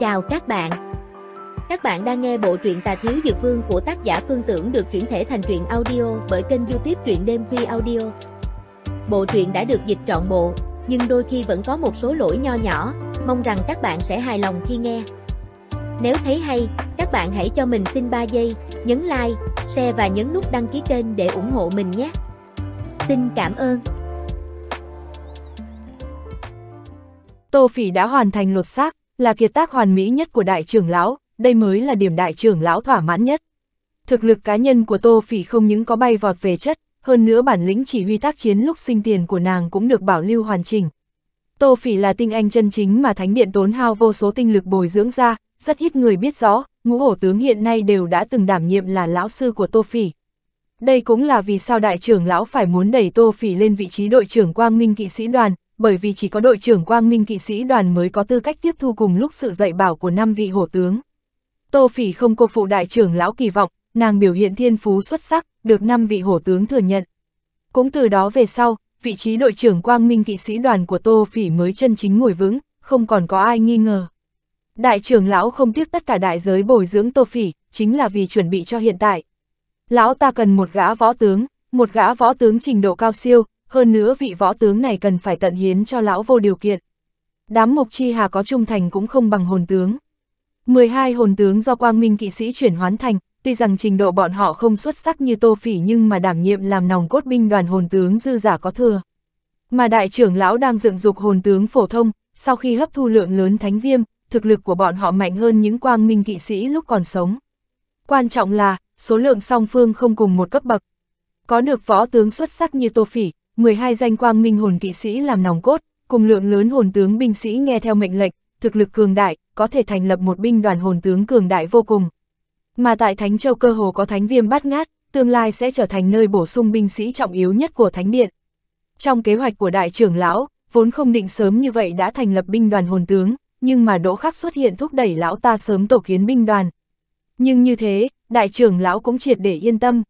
Chào các bạn! Các bạn đang nghe bộ truyện Tà Thiếu Dược Vương của tác giả Phương Tưởng được chuyển thể thành truyện audio bởi kênh youtube truyện đêm khuya audio. Bộ truyện đã được dịch trọn bộ, nhưng đôi khi vẫn có một số lỗi nho nhỏ, mong rằng các bạn sẽ hài lòng khi nghe. Nếu thấy hay, các bạn hãy cho mình xin 3 giây, nhấn like, share và nhấn nút đăng ký kênh để ủng hộ mình nhé. Xin cảm ơn. Tô Phỉ đã hoàn thành lột xác, là kiệt tác hoàn mỹ nhất của đại trưởng lão, đây mới là điểm đại trưởng lão thỏa mãn nhất. Thực lực cá nhân của Tô Phỉ không những có bay vọt về chất, hơn nữa bản lĩnh chỉ huy tác chiến lúc sinh tiền của nàng cũng được bảo lưu hoàn chỉnh. Tô Phỉ là tinh anh chân chính mà Thánh Điện tốn hao vô số tinh lực bồi dưỡng ra, rất ít người biết rõ, ngũ hổ tướng hiện nay đều đã từng đảm nhiệm là lão sư của Tô Phỉ. Đây cũng là vì sao đại trưởng lão phải muốn đẩy Tô Phỉ lên vị trí đội trưởng quang minh kỵ sĩ đoàn, bởi vì chỉ có đội trưởng Quang Minh kỵ sĩ đoàn mới có tư cách tiếp thu cùng lúc sự dạy bảo của năm vị hổ tướng. Tô Phỉ không cô phụ đại trưởng lão kỳ vọng, nàng biểu hiện thiên phú xuất sắc, được năm vị hổ tướng thừa nhận. Cũng từ đó về sau, vị trí đội trưởng Quang Minh kỵ sĩ đoàn của Tô Phỉ mới chân chính ngồi vững, không còn có ai nghi ngờ. Đại trưởng lão không tiếc tất cả đại giới bồi dưỡng Tô Phỉ, chính là vì chuẩn bị cho hiện tại. Lão ta cần một gã võ tướng, một gã võ tướng trình độ cao siêu, hơn nữa vị võ tướng này cần phải tận hiến cho lão vô điều kiện. Đám mục chi hà có trung thành cũng không bằng hồn tướng. 12 hồn tướng do quang minh kỵ sĩ chuyển hoán thành, tuy rằng trình độ bọn họ không xuất sắc như tô phỉ nhưng mà đảm nhiệm làm nòng cốt binh đoàn hồn tướng dư giả có thừa. Mà đại trưởng lão đang dựng dục hồn tướng phổ thông, sau khi hấp thu lượng lớn thánh viêm, thực lực của bọn họ mạnh hơn những quang minh kỵ sĩ lúc còn sống. Quan trọng là, số lượng song phương không cùng một cấp bậc. Có được võ tướng xuất sắc như Tô Phỉ, 12 danh quang minh hồn kỵ sĩ làm nòng cốt, cùng lượng lớn hồn tướng binh sĩ nghe theo mệnh lệnh, thực lực cường đại, có thể thành lập một binh đoàn hồn tướng cường đại vô cùng. Mà tại Thánh Châu cơ hồ có thánh viêm bát ngát, tương lai sẽ trở thành nơi bổ sung binh sĩ trọng yếu nhất của Thánh Điện. Trong kế hoạch của đại trưởng lão, vốn không định sớm như vậy đã thành lập binh đoàn hồn tướng, nhưng mà đỗ khắc xuất hiện thúc đẩy lão ta sớm tổ kiến binh đoàn. Nhưng như thế, đại trưởng lão cũng triệt để yên tâm.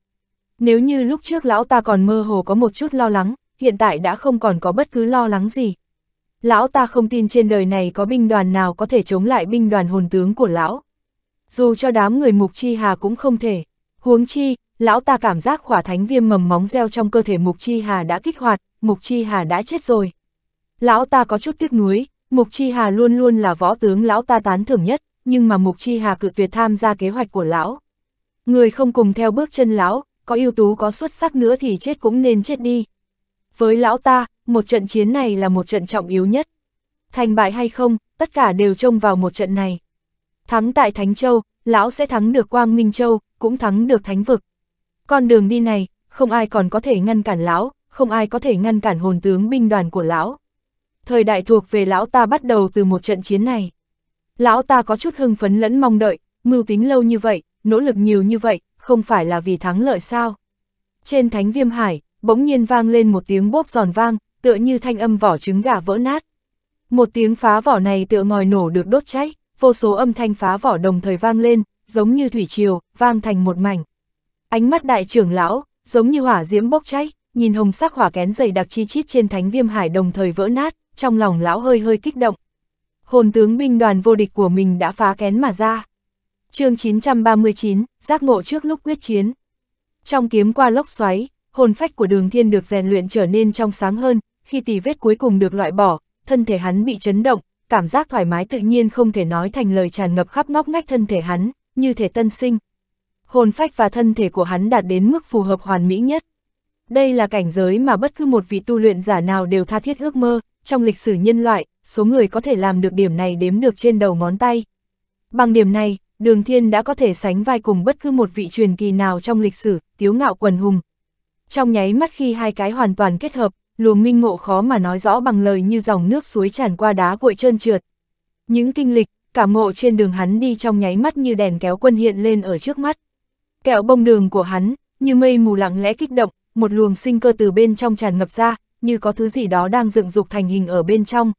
Nếu như lúc trước lão ta còn mơ hồ có một chút lo lắng, hiện tại đã không còn có bất cứ lo lắng gì. Lão ta không tin trên đời này có binh đoàn nào có thể chống lại binh đoàn hồn tướng của lão. Dù cho đám người mục chi hà cũng không thể. Huống chi, lão ta cảm giác khỏa thánh viêm mầm móng gieo trong cơ thể mục chi hà đã kích hoạt, mục chi hà đã chết rồi. Lão ta có chút tiếc nuối, mục chi hà luôn luôn là võ tướng lão ta tán thưởng nhất, nhưng mà mục chi hà cự tuyệt tham gia kế hoạch của lão. Người không cùng theo bước chân lão, có ưu tú có xuất sắc nữa thì chết cũng nên chết đi, với lão ta, một trận chiến này là một trận trọng yếu nhất. Thành bại hay không, tất cả đều trông vào một trận này. Thắng tại Thánh Châu, lão sẽ thắng được Quang Minh Châu, cũng thắng được Thánh Vực. Con đường đi này, không ai còn có thể ngăn cản lão, không ai có thể ngăn cản hồn tướng binh đoàn của lão. Thời đại thuộc về lão ta bắt đầu từ một trận chiến này. Lão ta có chút hưng phấn lẫn mong đợi, mưu tính lâu như vậy, nỗ lực nhiều như vậy, không phải là vì thắng lợi sao. Trên Thánh Viêm Hải, bỗng nhiên vang lên một tiếng bốp giòn vang, tựa như thanh âm vỏ trứng gà vỡ nát. Một tiếng phá vỏ này tựa ngòi nổ được đốt cháy, vô số âm thanh phá vỏ đồng thời vang lên, giống như thủy triều, vang thành một mảnh. Ánh mắt đại trưởng lão, giống như hỏa diễm bốc cháy, nhìn hồng sắc hỏa kén dày đặc chi chít trên thánh viêm hải đồng thời vỡ nát, trong lòng lão hơi hơi kích động. Hồn tướng binh đoàn vô địch của mình đã phá kén mà ra. chương 939, giác ngộ trước lúc quyết chiến. Trong kiếm qua lốc xoáy, hồn phách của đường thiên được rèn luyện trở nên trong sáng hơn, khi tì vết cuối cùng được loại bỏ, thân thể hắn bị chấn động, cảm giác thoải mái tự nhiên không thể nói thành lời tràn ngập khắp ngóc ngách thân thể hắn, như thể tân sinh. Hồn phách và thân thể của hắn đạt đến mức phù hợp hoàn mỹ nhất. Đây là cảnh giới mà bất cứ một vị tu luyện giả nào đều tha thiết ước mơ, trong lịch sử nhân loại, số người có thể làm được điểm này đếm được trên đầu ngón tay. Bằng điểm này, Đường Thiên đã có thể sánh vai cùng bất cứ một vị truyền kỳ nào trong lịch sử, tiếu ngạo quần hùng, trong nháy mắt khi hai cái hoàn toàn kết hợp, luồng minh ngộ khó mà nói rõ bằng lời như dòng nước suối tràn qua đá cuội trơn trượt. Những kinh lịch, cảm ngộ trên đường hắn đi trong nháy mắt như đèn kéo quân hiện lên ở trước mắt. Kẹo bông đường của hắn, như mây mù lặng lẽ kích động, một luồng sinh cơ từ bên trong tràn ngập ra, như có thứ gì đó đang dựng dục thành hình ở bên trong.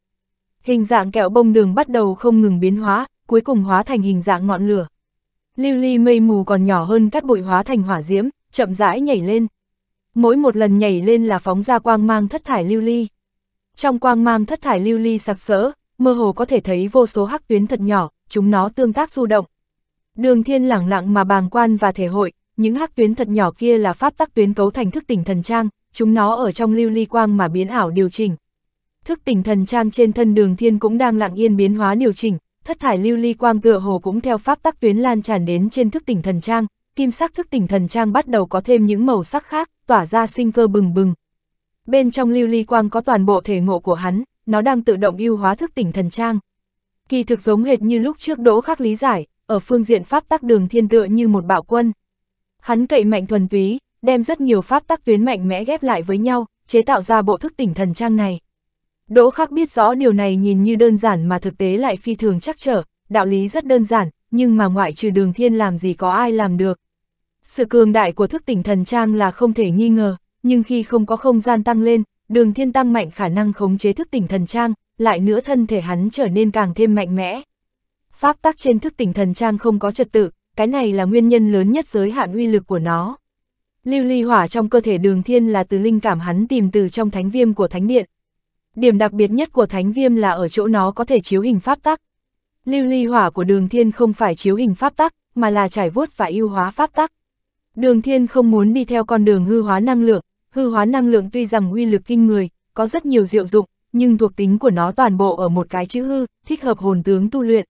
Hình dạng kẹo bông đường bắt đầu không ngừng biến hóa, cuối cùng hóa thành hình dạng ngọn lửa. Lưu ly mây mù còn nhỏ hơn cát bụi hóa thành hỏa diễm, chậm rãi nhảy lên, mỗi một lần nhảy lên là phóng ra quang mang thất thải lưu ly. Trong quang mang thất thải lưu ly sặc sỡ, mơ hồ có thể thấy vô số hắc tuyến thật nhỏ, chúng nó tương tác du động. Đường thiên lẳng lặng mà bàng quan và thể hội, những hắc tuyến thật nhỏ kia là pháp tắc tuyến cấu thành thức tỉnh thần trang, chúng nó ở trong lưu ly quang mà biến ảo điều chỉnh. Thức tỉnh thần trang trên thân đường thiên cũng đang lặng yên biến hóa điều chỉnh, thất thải lưu ly quang tựa hồ cũng theo pháp tắc tuyến lan tràn đến trên thức tỉnh thần trang, kim sắc thức tỉnh thần trang bắt đầu có thêm những màu sắc khác, tỏa ra sinh cơ bừng bừng. Bên trong lưu ly quang có toàn bộ thể ngộ của hắn, nó đang tự động ưu hóa thức tỉnh thần trang. Kỳ thực giống hệt như lúc trước đỗ khắc lý giải, ở phương diện pháp tắc đường thiên tựa như một bạo quân. Hắn cậy mạnh thuần túy, đem rất nhiều pháp tắc tuyến mạnh mẽ ghép lại với nhau, chế tạo ra bộ thức tỉnh thần trang này. Đỗ khắc biết rõ điều này nhìn như đơn giản mà thực tế lại phi thường chắc trở, đạo lý rất đơn giản, nhưng mà ngoại trừ đường thiên làm gì có ai làm được. Sự cường đại của thức tỉnh thần trang là không thể nghi ngờ, nhưng khi không có không gian tăng lên, đường thiên tăng mạnh khả năng khống chế thức tỉnh thần trang, lại nữa thân thể hắn trở nên càng thêm mạnh mẽ. Pháp tắc trên thức tỉnh thần trang không có trật tự, cái này là nguyên nhân lớn nhất giới hạn uy lực của nó. Lưu ly hỏa trong cơ thể đường thiên là từ linh cảm hắn tìm từ trong thánh viêm của thánh điện. Điểm đặc biệt nhất của thánh viêm là ở chỗ nó có thể chiếu hình pháp tắc, Lưu ly hỏa của đường thiên không phải chiếu hình pháp tắc, mà là trải vuốt và yêu hóa pháp tắc. Đường thiên không muốn đi theo con đường hư hóa năng lượng, hư hóa năng lượng tuy rằng uy lực kinh người, có rất nhiều diệu dụng, nhưng thuộc tính của nó toàn bộ ở một cái chữ hư, thích hợp hồn tướng tu luyện.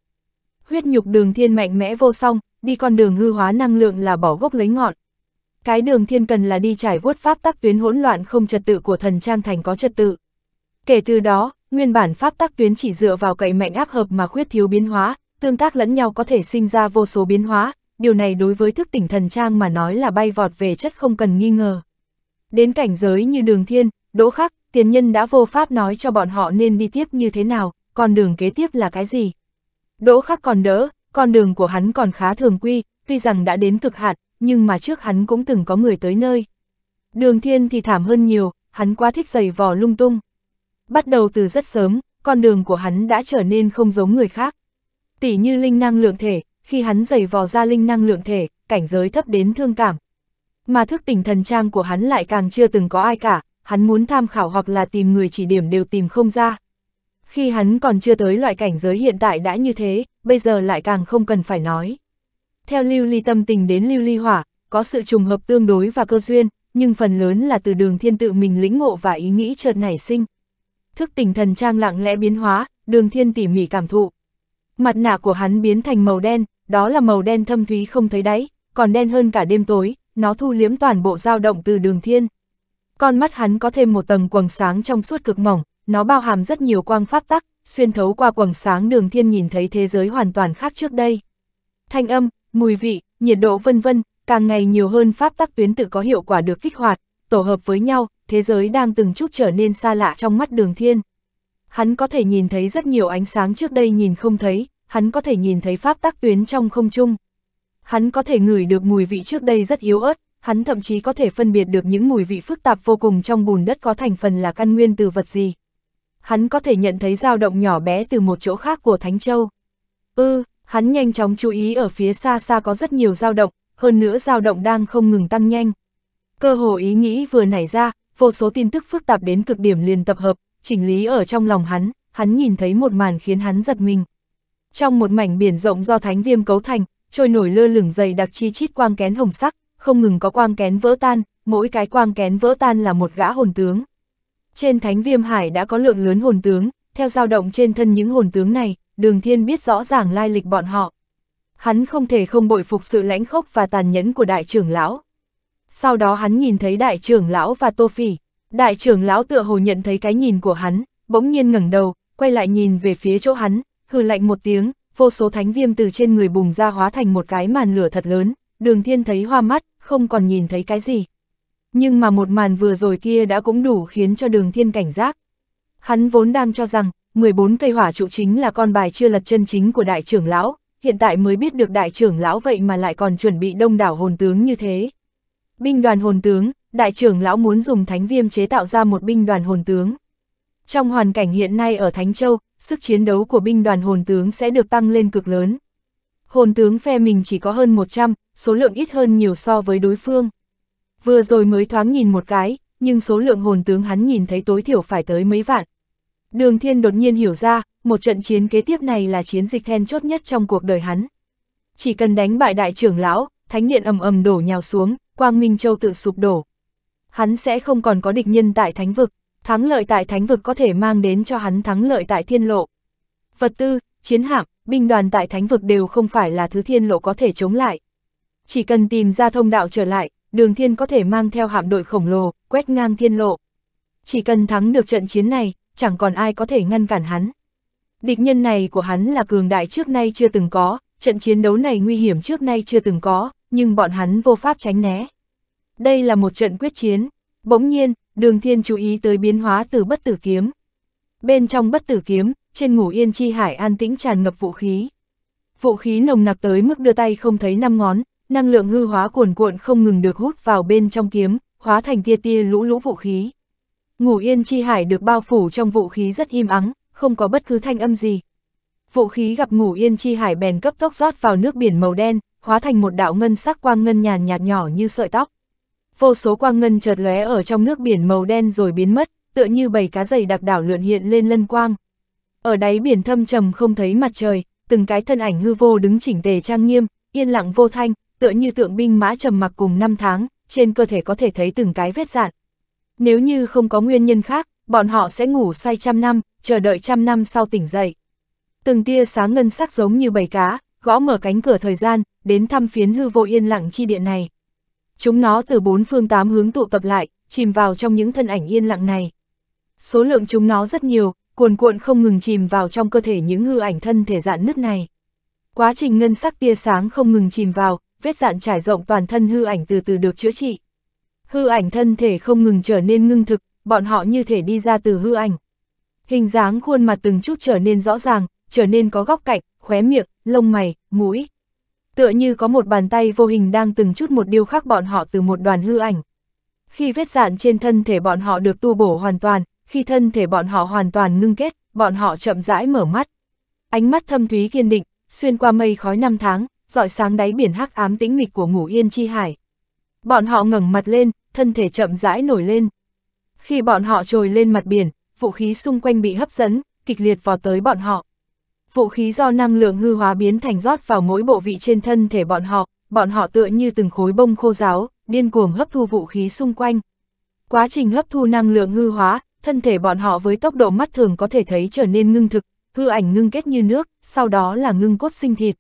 Huyết nhục đường thiên mạnh mẽ vô song, đi con đường hư hóa năng lượng là bỏ gốc lấy ngọn. Cái đường thiên cần là đi trải vuốt pháp tắc tuyến hỗn loạn không trật tự của thần trang thành có trật tự. Kể từ đó, Nguyên bản pháp tác tuyến chỉ dựa vào cậy mạnh áp hợp mà khuyết thiếu biến hóa, tương tác lẫn nhau có thể sinh ra vô số biến hóa, điều này đối với thức tỉnh thần trang mà nói là bay vọt về chất không cần nghi ngờ. Đến cảnh giới như đường thiên, đỗ khắc, tiền nhân đã vô pháp nói cho bọn họ nên đi tiếp như thế nào, còn đường kế tiếp là cái gì. Đỗ khắc còn đỡ, con đường của hắn còn khá thường quy, tuy rằng đã đến cực hạn, nhưng mà trước hắn cũng từng có người tới nơi. Đường thiên thì thảm hơn nhiều, hắn quá thích giày vò lung tung. Bắt đầu từ rất sớm, con đường của hắn đã trở nên không giống người khác. Tỷ như linh năng lượng thể, khi hắn giày vò ra linh năng lượng thể, cảnh giới thấp đến thương cảm. Mà thức tỉnh thần trang của hắn lại càng chưa từng có ai cả, hắn muốn tham khảo hoặc là tìm người chỉ điểm đều tìm không ra. Khi hắn còn chưa tới loại cảnh giới hiện tại đã như thế, bây giờ lại càng không cần phải nói. Theo lưu ly tâm tình đến lưu ly hỏa, có sự trùng hợp tương đối và cơ duyên, nhưng phần lớn là từ đường thiên tự mình lĩnh ngộ và ý nghĩ chợt nảy sinh thức tỉnh thần trang lặng lẽ biến hóa, đường thiên tỉ mỉ cảm thụ. Mặt nạ của hắn biến thành màu đen, đó là màu đen thâm thúy không thấy đáy, còn đen hơn cả đêm tối, nó thu liếm toàn bộ dao động từ đường thiên. Con mắt hắn có thêm một tầng quầng sáng trong suốt cực mỏng, nó bao hàm rất nhiều quang pháp tắc, xuyên thấu qua quầng sáng đường thiên nhìn thấy thế giới hoàn toàn khác trước đây. Thanh âm, mùi vị, nhiệt độ vân vân, càng ngày nhiều hơn pháp tắc tuyến tự có hiệu quả được kích hoạt, tổ hợp với nhau, thế giới đang từng chút trở nên xa lạ trong mắt đường thiên. Hắn có thể nhìn thấy rất nhiều ánh sáng trước đây nhìn không thấy, hắn có thể nhìn thấy pháp tắc tuyến trong không trung. Hắn có thể ngửi được mùi vị trước đây rất yếu ớt, hắn thậm chí có thể phân biệt được những mùi vị phức tạp vô cùng trong bùn đất có thành phần là căn nguyên từ vật gì. Hắn có thể nhận thấy dao động nhỏ bé từ một chỗ khác của Thánh Châu. Ư, ừ, hắn nhanh chóng chú ý ở phía xa xa có rất nhiều dao động, hơn nữa dao động đang không ngừng tăng nhanh. Cơ hồ ý nghĩ vừa nảy ra, vô số tin tức phức tạp đến cực điểm liền tập hợp, chỉnh lý ở trong lòng hắn, hắn nhìn thấy một màn khiến hắn giật mình. Trong một mảnh biển rộng do thánh viêm cấu thành, trôi nổi lơ lửng dày đặc chi chít quang kén hồng sắc, không ngừng có quang kén vỡ tan, mỗi cái quang kén vỡ tan là một gã hồn tướng. Trên thánh viêm hải đã có lượng lớn hồn tướng, theo dao động trên thân những hồn tướng này, đường thiên biết rõ ràng lai lịch bọn họ. Hắn không thể không bội phục sự lãnh khốc và tàn nhẫn của đại trưởng lão sau đó hắn nhìn thấy đại trưởng lão và Tô Phỉ. Đại trưởng lão tựa hồ nhận thấy cái nhìn của hắn, bỗng nhiên ngẩng đầu, quay lại nhìn về phía chỗ hắn, hừ lạnh một tiếng, vô số thánh viêm từ trên người bùng ra hóa thành một cái màn lửa thật lớn, đường thiên thấy hoa mắt, không còn nhìn thấy cái gì. Nhưng mà một màn vừa rồi kia đã cũng đủ khiến cho đường thiên cảnh giác. Hắn vốn đang cho rằng, 14 cây hỏa trụ chính là con bài chưa lật chân chính của đại trưởng lão, hiện tại mới biết được đại trưởng lão vậy mà lại còn chuẩn bị đông đảo hồn tướng như thế. Binh đoàn hồn tướng, đại trưởng lão muốn dùng thánh viêm chế tạo ra một binh đoàn hồn tướng. Trong hoàn cảnh hiện nay ở Thánh Châu, sức chiến đấu của binh đoàn hồn tướng sẽ được tăng lên cực lớn. Hồn tướng phe mình chỉ có hơn 100, số lượng ít hơn nhiều so với đối phương. Vừa rồi mới thoáng nhìn một cái, nhưng số lượng hồn tướng hắn nhìn thấy tối thiểu phải tới mấy vạn. Đường Thiên đột nhiên hiểu ra, một trận chiến kế tiếp này là chiến dịch then chốt nhất trong cuộc đời hắn. Chỉ cần đánh bại đại trưởng lão, thánh điện ầm ầm đổ nhào xuống, Quang Minh Châu tự sụp đổ. Hắn sẽ không còn có địch nhân tại thánh vực, thắng lợi tại thánh vực có thể mang đến cho hắn thắng lợi tại thiên lộ. Vật tư, chiến hạm, binh đoàn tại thánh vực đều không phải là thứ thiên lộ có thể chống lại. Chỉ cần tìm ra thông đạo trở lại, đường thiên có thể mang theo hạm đội khổng lồ, quét ngang thiên lộ. Chỉ cần thắng được trận chiến này, chẳng còn ai có thể ngăn cản hắn. Địch nhân này của hắn là cường đại trước nay chưa từng có, trận chiến đấu này nguy hiểm trước nay chưa từng có, nhưng bọn hắn vô pháp tránh né. Đây là một trận quyết chiến, bỗng nhiên, đường thiên chú ý tới biến hóa từ bất tử kiếm. Bên trong bất tử kiếm, trên ngủ yên chi hải an tĩnh tràn ngập vũ khí. Vũ khí nồng nặc tới mức đưa tay không thấy năm ngón, năng lượng hư hóa cuồn cuộn không ngừng được hút vào bên trong kiếm, hóa thành tia tia lũ lũ vũ khí. Ngủ yên chi hải được bao phủ trong vũ khí rất im ắng, không có bất cứ thanh âm gì. Vũ khí gặp ngủ yên chi hải bèn cấp tốc rót vào nước biển màu đen, hóa thành một đạo ngân sắc quang ngân nhàn nhạt nhỏ như sợi tóc. Vô số quang ngân chợt lóe ở trong nước biển màu đen rồi biến mất, tựa như bầy cá dày đặc đảo lượn hiện lên lân quang. Ở đáy biển thâm trầm không thấy mặt trời, từng cái thân ảnh hư vô đứng chỉnh tề trang nghiêm, yên lặng vô thanh, tựa như tượng binh mã trầm mặc cùng năm tháng, trên cơ thể có thể thấy từng cái vết dạn. Nếu như không có nguyên nhân khác, bọn họ sẽ ngủ say trăm năm, chờ đợi trăm năm sau tỉnh dậy. Từng tia sáng ngân sắc giống như bầy cá, gõ mở cánh cửa thời gian, đến thăm phiến hư vô yên lặng chi địa này. Chúng nó từ bốn phương tám hướng tụ tập lại, chìm vào trong những thân ảnh yên lặng này. Số lượng chúng nó rất nhiều, cuồn cuộn không ngừng chìm vào trong cơ thể những hư ảnh thân thể dạn nứt này. Quá trình ngân sắc tia sáng không ngừng chìm vào, vết dạn trải rộng toàn thân hư ảnh từ từ được chữa trị. Hư ảnh thân thể không ngừng trở nên ngưng thực, bọn họ như thể đi ra từ hư ảnh. Hình dáng khuôn mặt từng chút trở nên rõ ràng, trở nên có góc cạnh, khóe miệng, lông mày, mũi. Tựa như có một bàn tay vô hình đang từng chút một điêu khắc bọn họ từ một đoàn hư ảnh. Khi vết dạn trên thân thể bọn họ được tu bổ hoàn toàn, khi thân thể bọn họ hoàn toàn ngưng kết, bọn họ chậm rãi mở mắt. Ánh mắt thâm thúy kiên định, xuyên qua mây khói năm tháng, dọi sáng đáy biển hắc ám tĩnh mịch của ngủ yên chi hải. Bọn họ ngẩng mặt lên, thân thể chậm rãi nổi lên. Khi bọn họ trồi lên mặt biển, vũ khí xung quanh bị hấp dẫn, kịch liệt vò tới bọn họ vũ khí do năng lượng hư hóa biến thành rót vào mỗi bộ vị trên thân thể bọn họ, bọn họ tựa như từng khối bông khô giáo, điên cuồng hấp thu vũ khí xung quanh. Quá trình hấp thu năng lượng hư hóa, thân thể bọn họ với tốc độ mắt thường có thể thấy trở nên ngưng thực, hư ảnh ngưng kết như nước, sau đó là ngưng cốt sinh thịt.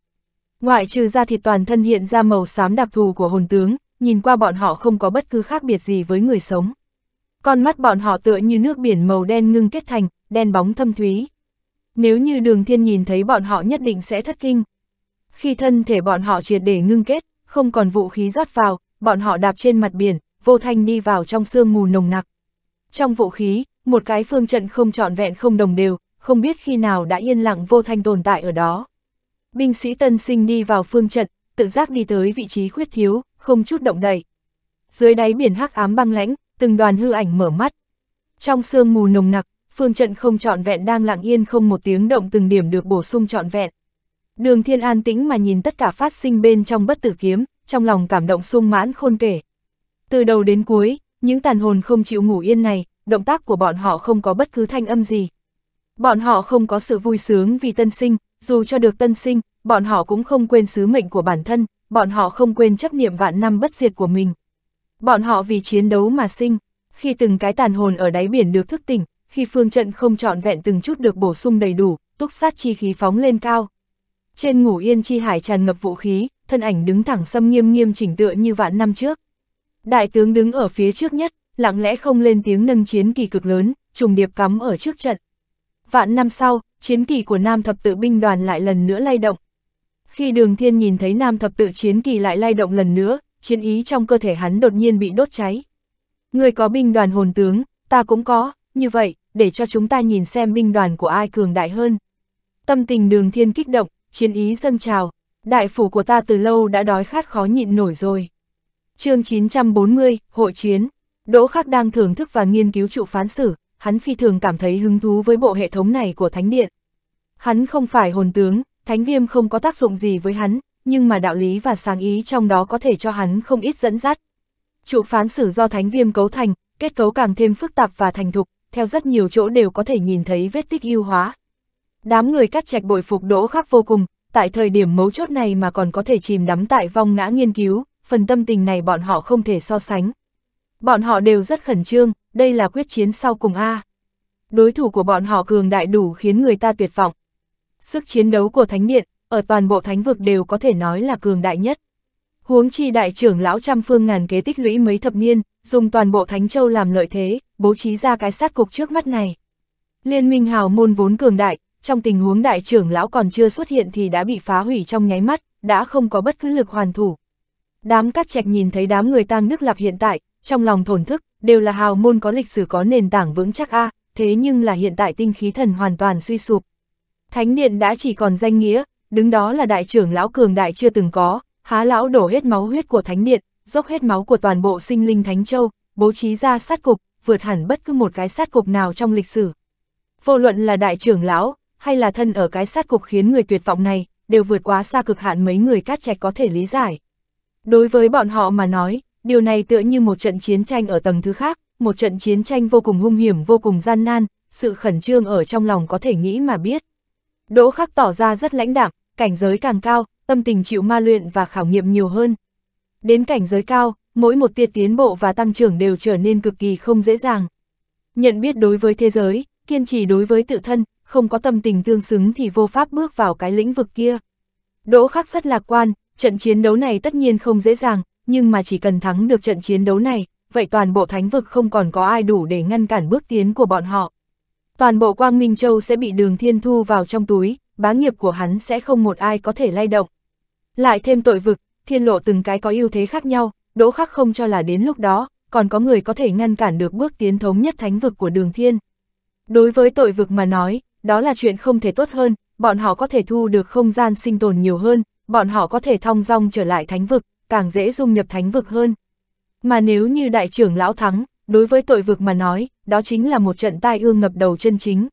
Ngoại trừ ra thịt toàn thân hiện ra màu xám đặc thù của hồn tướng, nhìn qua bọn họ không có bất cứ khác biệt gì với người sống. Con mắt bọn họ tựa như nước biển màu đen ngưng kết thành, đen bóng thâm thúy, nếu như đường thiên nhìn thấy bọn họ nhất định sẽ thất kinh. Khi thân thể bọn họ triệt để ngưng kết, không còn vũ khí rót vào, bọn họ đạp trên mặt biển, vô thanh đi vào trong sương mù nồng nặc. Trong vũ khí, một cái phương trận không trọn vẹn không đồng đều, không biết khi nào đã yên lặng vô thanh tồn tại ở đó. Binh sĩ tân sinh đi vào phương trận, tự giác đi tới vị trí khuyết thiếu, không chút động đậy. Dưới đáy biển hắc ám băng lãnh, từng đoàn hư ảnh mở mắt. Trong sương mù nồng nặc, phương trận không trọn vẹn đang lặng yên không một tiếng động từng điểm được bổ sung trọn vẹn. Đường thiên an tĩnh mà nhìn tất cả phát sinh bên trong bất tử kiếm, trong lòng cảm động sung mãn khôn kể. Từ đầu đến cuối, những tàn hồn không chịu ngủ yên này, động tác của bọn họ không có bất cứ thanh âm gì. Bọn họ không có sự vui sướng vì tân sinh, dù cho được tân sinh, bọn họ cũng không quên sứ mệnh của bản thân, bọn họ không quên chấp niệm vạn năm bất diệt của mình. Bọn họ vì chiến đấu mà sinh, khi từng cái tàn hồn ở đáy biển được thức tỉnh, khi phương trận không trọn vẹn từng chút được bổ sung đầy đủ, túc sát chi khí phóng lên cao. Trên ngủ yên chi hải tràn ngập vũ khí, thân ảnh đứng thẳng xâm nghiêm nghiêm chỉnh tựa như vạn năm trước. Đại tướng đứng ở phía trước nhất, lặng lẽ không lên tiếng nâng chiến kỳ cực lớn, trùng điệp cắm ở trước trận. Vạn năm sau, chiến kỳ của Nam thập tự binh đoàn lại lần nữa lay động. Khi đường thiên nhìn thấy Nam thập tự chiến kỳ lại lay động lần nữa, chiến ý trong cơ thể hắn đột nhiên bị đốt cháy. Người có binh đoàn hồn tướng, ta cũng có, như vậy, để cho chúng ta nhìn xem binh đoàn của ai cường đại hơn. Tâm tình đường thiên kích động, chiến ý dâng trào, đại phủ của ta từ lâu đã đói khát khó nhịn nổi rồi. chương 940, Hội chiến, Đỗ Khắc đang thưởng thức và nghiên cứu trụ phán sử, hắn phi thường cảm thấy hứng thú với bộ hệ thống này của Thánh Điện. Hắn không phải hồn tướng, Thánh Viêm không có tác dụng gì với hắn, nhưng mà đạo lý và sáng ý trong đó có thể cho hắn không ít dẫn dắt. Trụ phán sử do Thánh Viêm cấu thành, kết cấu càng thêm phức tạp và thành thục, theo rất nhiều chỗ đều có thể nhìn thấy vết tích ưu hóa. Đám người cắt trạch bội phục đỗ khắc vô cùng, tại thời điểm mấu chốt này mà còn có thể chìm đắm tại vong ngã nghiên cứu, phần tâm tình này bọn họ không thể so sánh. Bọn họ đều rất khẩn trương, đây là quyết chiến sau cùng A. Đối thủ của bọn họ cường đại đủ khiến người ta tuyệt vọng. Sức chiến đấu của Thánh Điện, ở toàn bộ Thánh Vực đều có thể nói là cường đại nhất. Huống chi đại trưởng lão trăm phương ngàn kế tích lũy mấy thập niên, dùng toàn bộ Thánh Châu làm lợi thế, bố trí ra cái sát cục trước mắt này. Liên minh hào môn vốn cường đại, trong tình huống đại trưởng lão còn chưa xuất hiện thì đã bị phá hủy trong nháy mắt, đã không có bất cứ lực hoàn thủ. Đám cắt trạch nhìn thấy đám người tang nước lập hiện tại, trong lòng thổn thức, đều là hào môn có lịch sử có nền tảng vững chắc a, à, thế nhưng là hiện tại tinh khí thần hoàn toàn suy sụp. Thánh điện đã chỉ còn danh nghĩa, đứng đó là đại trưởng lão cường đại chưa từng có, Há lão đổ hết máu huyết của thánh điện, dốc hết máu của toàn bộ sinh linh thánh châu, bố trí ra sát cục, vượt hẳn bất cứ một cái sát cục nào trong lịch sử. Vô luận là đại trưởng lão, hay là thân ở cái sát cục khiến người tuyệt vọng này, đều vượt quá xa cực hạn mấy người cát trạch có thể lý giải. Đối với bọn họ mà nói, điều này tựa như một trận chiến tranh ở tầng thứ khác, một trận chiến tranh vô cùng hung hiểm vô cùng gian nan, sự khẩn trương ở trong lòng có thể nghĩ mà biết. Đỗ khắc tỏ ra rất lãnh đạm, cảnh giới càng cao, tâm tình chịu ma luyện và khảo nghiệm nhiều hơn. Đến cảnh giới cao, mỗi một tia tiến bộ và tăng trưởng đều trở nên cực kỳ không dễ dàng. Nhận biết đối với thế giới, kiên trì đối với tự thân, không có tâm tình tương xứng thì vô pháp bước vào cái lĩnh vực kia. Đỗ Khắc rất lạc quan, trận chiến đấu này tất nhiên không dễ dàng, nhưng mà chỉ cần thắng được trận chiến đấu này, vậy toàn bộ thánh vực không còn có ai đủ để ngăn cản bước tiến của bọn họ. Toàn bộ Quang Minh Châu sẽ bị đường thiên thu vào trong túi, bá nghiệp của hắn sẽ không một ai có thể lay động. Lại thêm tội vực, thiên lộ từng cái có ưu thế khác nhau, đỗ khắc không cho là đến lúc đó, còn có người có thể ngăn cản được bước tiến thống nhất thánh vực của đường thiên. Đối với tội vực mà nói, đó là chuyện không thể tốt hơn, bọn họ có thể thu được không gian sinh tồn nhiều hơn, bọn họ có thể thong dong trở lại thánh vực, càng dễ dung nhập thánh vực hơn. Mà nếu như đại trưởng lão thắng, đối với tội vực mà nói, đó chính là một trận tai ương ngập đầu chân chính.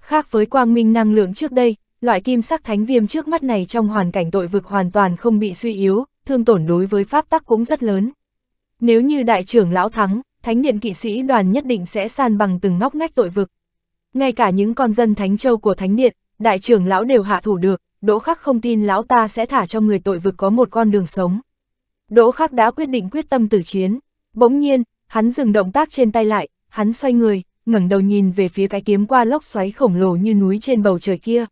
Khác với quang minh năng lượng trước đây, loại kim sắc thánh viêm trước mắt này trong hoàn cảnh tội vực hoàn toàn không bị suy yếu, thương tổn đối với pháp tắc cũng rất lớn. Nếu như đại trưởng lão thắng, thánh điện kỵ sĩ đoàn nhất định sẽ san bằng từng ngóc ngách tội vực. Ngay cả những con dân thánh châu của thánh điện, đại trưởng lão đều hạ thủ được, đỗ khắc không tin lão ta sẽ thả cho người tội vực có một con đường sống. Đỗ khắc đã quyết định quyết tâm tử chiến, bỗng nhiên, hắn dừng động tác trên tay lại, hắn xoay người, ngẩng đầu nhìn về phía cái kiếm qua lốc xoáy khổng lồ như núi trên bầu trời kia.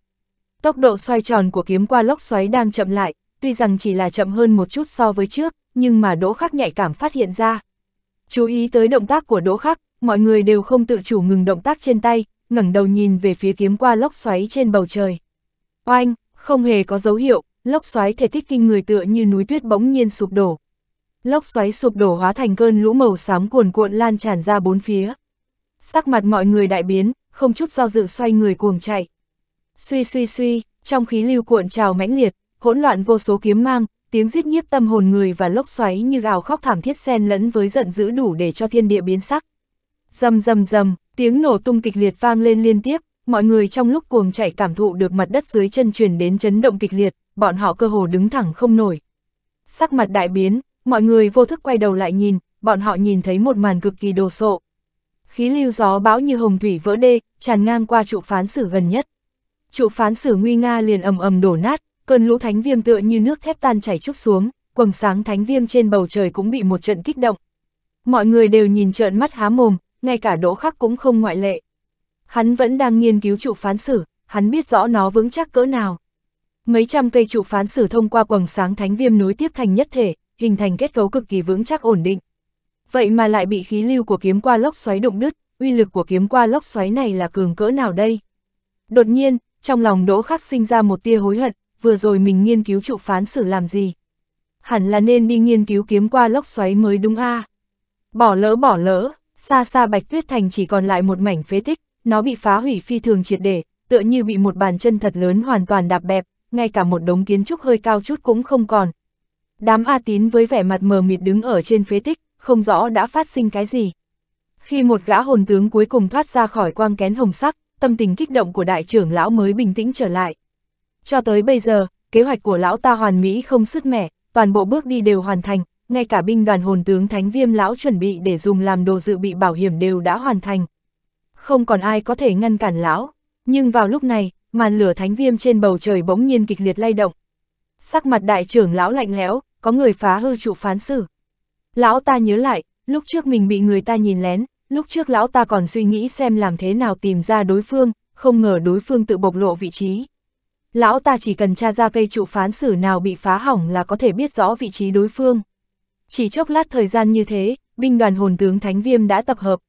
Tốc độ xoay tròn của kiếm qua lốc xoáy đang chậm lại, tuy rằng chỉ là chậm hơn một chút so với trước, nhưng mà Đỗ Khắc nhạy cảm phát hiện ra. Chú ý tới động tác của Đỗ Khắc, mọi người đều không tự chủ ngừng động tác trên tay, ngẩng đầu nhìn về phía kiếm qua lốc xoáy trên bầu trời. Oanh, không hề có dấu hiệu, lốc xoáy thể tích kinh người tựa như núi tuyết bỗng nhiên sụp đổ. Lốc xoáy sụp đổ hóa thành cơn lũ màu xám cuồn cuộn lan tràn ra bốn phía. Sắc mặt mọi người đại biến, không chút do dự xoay người cuồng chạy. Suy suy suy, trong khí lưu cuộn trào mãnh liệt, hỗn loạn vô số kiếm mang, tiếng giết nhiếp tâm hồn người và lốc xoáy như gào khóc thảm thiết xen lẫn với giận dữ đủ để cho thiên địa biến sắc. Rầm rầm rầm, tiếng nổ tung kịch liệt vang lên liên tiếp, mọi người trong lúc cuồng chạy cảm thụ được mặt đất dưới chân truyền đến chấn động kịch liệt, bọn họ cơ hồ đứng thẳng không nổi. Sắc mặt đại biến, mọi người vô thức quay đầu lại nhìn, bọn họ nhìn thấy một màn cực kỳ đồ sộ. Khí lưu gió bão như hồng thủy vỡ đê, tràn ngang qua trụ phán xử gần nhất trụ phán xử nguy nga liền ầm ầm đổ nát, cơn lũ thánh viêm tựa như nước thép tan chảy chút xuống, quầng sáng thánh viêm trên bầu trời cũng bị một trận kích động. Mọi người đều nhìn trợn mắt há mồm, ngay cả đỗ khắc cũng không ngoại lệ. Hắn vẫn đang nghiên cứu trụ phán xử, hắn biết rõ nó vững chắc cỡ nào. Mấy trăm cây trụ phán xử thông qua quầng sáng thánh viêm nối tiếp thành nhất thể, hình thành kết cấu cực kỳ vững chắc ổn định. Vậy mà lại bị khí lưu của kiếm qua lốc xoáy đụng đứt, uy lực của kiếm qua lốc xoáy này là cường cỡ nào đây? Đột nhiên, trong lòng đỗ khắc sinh ra một tia hối hận, vừa rồi mình nghiên cứu trụ phán xử làm gì. Hẳn là nên đi nghiên cứu kiếm qua lốc xoáy mới đúng a à. Bỏ lỡ bỏ lỡ, xa xa Bạch Tuyết Thành chỉ còn lại một mảnh phế tích, nó bị phá hủy phi thường triệt để, tựa như bị một bàn chân thật lớn hoàn toàn đạp bẹp, ngay cả một đống kiến trúc hơi cao chút cũng không còn. Đám A Tín với vẻ mặt mờ mịt đứng ở trên phế tích, không rõ đã phát sinh cái gì. Khi một gã hồn tướng cuối cùng thoát ra khỏi quang kén hồng sắc, tâm tình kích động của đại trưởng lão mới bình tĩnh trở lại. Cho tới bây giờ, kế hoạch của lão ta hoàn mỹ không sứt mẻ, toàn bộ bước đi đều hoàn thành, ngay cả binh đoàn hồn tướng Thánh Viêm lão chuẩn bị để dùng làm đồ dự bị bảo hiểm đều đã hoàn thành. Không còn ai có thể ngăn cản lão, nhưng vào lúc này, màn lửa Thánh Viêm trên bầu trời bỗng nhiên kịch liệt lay động. Sắc mặt đại trưởng lão lạnh lẽo, có người phá hư trụ phán xử. Lão ta nhớ lại, lúc trước mình bị người ta nhìn lén, Lúc trước lão ta còn suy nghĩ xem làm thế nào tìm ra đối phương, không ngờ đối phương tự bộc lộ vị trí. Lão ta chỉ cần tra ra cây trụ phán xử nào bị phá hỏng là có thể biết rõ vị trí đối phương. Chỉ chốc lát thời gian như thế, binh đoàn hồn tướng Thánh Viêm đã tập hợp.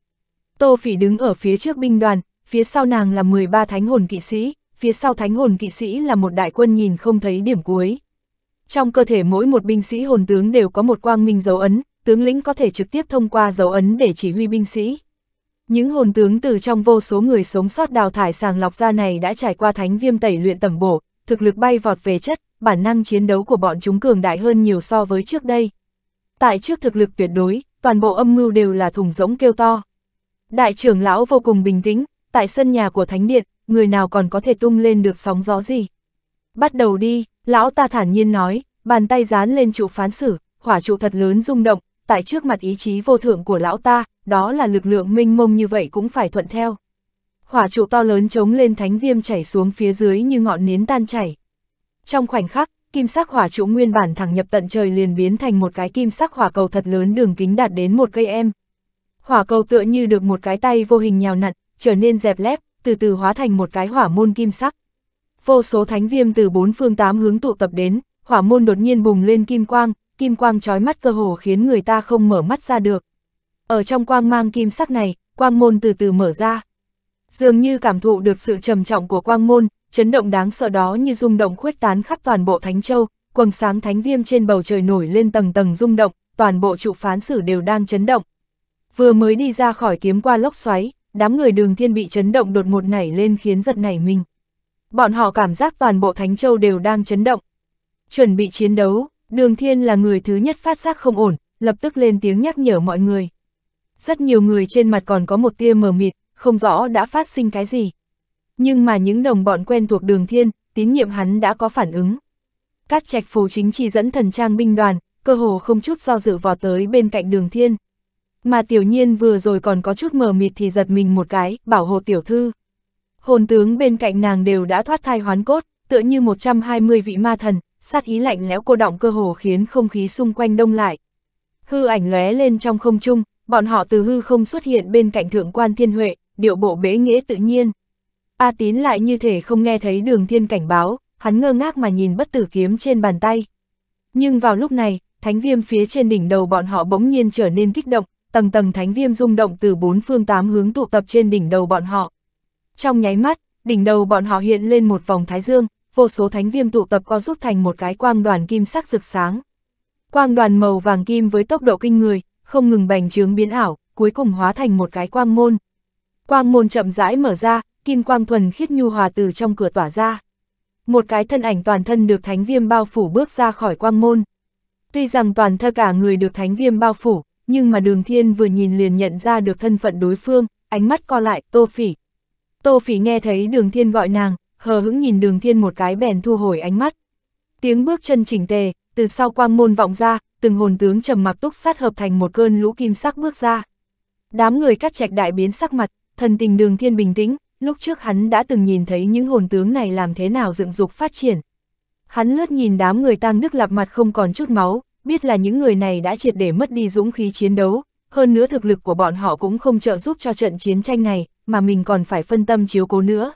Tô Phỉ đứng ở phía trước binh đoàn, phía sau nàng là 13 thánh hồn kỵ sĩ, phía sau thánh hồn kỵ sĩ là một đại quân nhìn không thấy điểm cuối. Trong cơ thể mỗi một binh sĩ hồn tướng đều có một quang minh dấu ấn, tướng lĩnh có thể trực tiếp thông qua dấu ấn để chỉ huy binh sĩ. Những hồn tướng từ trong vô số người sống sót đào thải sàng lọc ra này đã trải qua thánh viêm tẩy luyện tẩm bổ, thực lực bay vọt về chất, bản năng chiến đấu của bọn chúng cường đại hơn nhiều so với trước đây. Tại trước thực lực tuyệt đối, toàn bộ âm mưu đều là thùng rỗng kêu to. Đại trưởng lão vô cùng bình tĩnh, tại sân nhà của thánh điện, người nào còn có thể tung lên được sóng gió gì. Bắt đầu đi, lão ta thản nhiên nói, bàn tay dán lên trụ phán xử, hỏa trụ thật lớn rung động, tại trước mặt ý chí vô thượng của lão ta, đó là lực lượng minh mông như vậy cũng phải thuận theo. Hỏa trụ to lớn trống lên thánh viêm chảy xuống phía dưới như ngọn nến tan chảy. Trong khoảnh khắc, kim sắc hỏa trụ nguyên bản thẳng nhập tận trời liền biến thành một cái kim sắc hỏa cầu thật lớn đường kính đạt đến một cây em. Hỏa cầu tựa như được một cái tay vô hình nhào nặn, trở nên dẹp lép, từ từ hóa thành một cái hỏa môn kim sắc. Vô số thánh viêm từ bốn phương tám hướng tụ tập đến, hỏa môn đột nhiên bùng lên kim quang, kim quang trói mắt cơ hồ khiến người ta không mở mắt ra được. Ở trong quang mang kim sắc này, quang môn từ từ mở ra. Dường như cảm thụ được sự trầm trọng của quang môn, chấn động đáng sợ đó như rung động khuếch tán khắp toàn bộ Thánh Châu, quầng sáng thánh viêm trên bầu trời nổi lên tầng tầng rung động, toàn bộ trụ phán xử đều đang chấn động. Vừa mới đi ra khỏi kiếm qua lốc xoáy, đám người đường thiên bị chấn động đột ngột nảy lên khiến giật nảy mình. Bọn họ cảm giác toàn bộ Thánh Châu đều đang chấn động. Chuẩn bị chiến đấu, Đường Thiên là người thứ nhất phát giác không ổn, lập tức lên tiếng nhắc nhở mọi người. Rất nhiều người trên mặt còn có một tia mờ mịt, không rõ đã phát sinh cái gì. Nhưng mà những đồng bọn quen thuộc đường Thiên, tín nhiệm hắn đã có phản ứng. Cát trạch phù chính chỉ dẫn thần trang binh đoàn, cơ hồ không chút do dự vò tới bên cạnh đường Thiên. Mà tiểu nhiên vừa rồi còn có chút mờ mịt thì giật mình một cái, bảo hộ tiểu thư. Hồn tướng bên cạnh nàng đều đã thoát thai hoán cốt, tựa như 120 vị ma thần, sát ý lạnh lẽo cô động cơ hồ khiến không khí xung quanh đông lại. Hư ảnh lóe lên trong không trung, bọn họ từ hư không xuất hiện bên cạnh thượng quan thiên huệ, điệu bộ bế nghĩa tự nhiên. A tín lại như thể không nghe thấy đường thiên cảnh báo, hắn ngơ ngác mà nhìn bất tử kiếm trên bàn tay. Nhưng vào lúc này, thánh viêm phía trên đỉnh đầu bọn họ bỗng nhiên trở nên kích động, tầng tầng thánh viêm rung động từ bốn phương tám hướng tụ tập trên đỉnh đầu bọn họ. Trong nháy mắt, đỉnh đầu bọn họ hiện lên một vòng thái dương, vô số thánh viêm tụ tập co rút thành một cái quang đoàn kim sắc rực sáng. Quang đoàn màu vàng kim với tốc độ kinh người, không ngừng bành trướng biến ảo, cuối cùng hóa thành một cái quang môn. Quang môn chậm rãi mở ra, kim quang thuần khiết nhu hòa từ trong cửa tỏa ra. Một cái thân ảnh toàn thân được thánh viêm bao phủ bước ra khỏi quang môn. Tuy rằng toàn thơ cả người được thánh viêm bao phủ, nhưng mà đường thiên vừa nhìn liền nhận ra được thân phận đối phương, ánh mắt co lại, tô phỉ. Tô phỉ nghe thấy đường thiên gọi nàng, hờ hững nhìn đường thiên một cái bèn thu hồi ánh mắt. Tiếng bước chân chỉnh tề, từ sau quang môn vọng ra, từng hồn tướng trầm mặc túc sát hợp thành một cơn lũ kim sắc bước ra. Đám người cắt trạch đại biến sắc mặt, thần tình đường thiên bình tĩnh, lúc trước hắn đã từng nhìn thấy những hồn tướng này làm thế nào dựng dục phát triển. Hắn lướt nhìn đám người tang đức lập mặt không còn chút máu, biết là những người này đã triệt để mất đi dũng khí chiến đấu, hơn nữa thực lực của bọn họ cũng không trợ giúp cho trận chiến tranh này, mà mình còn phải phân tâm chiếu cố nữa.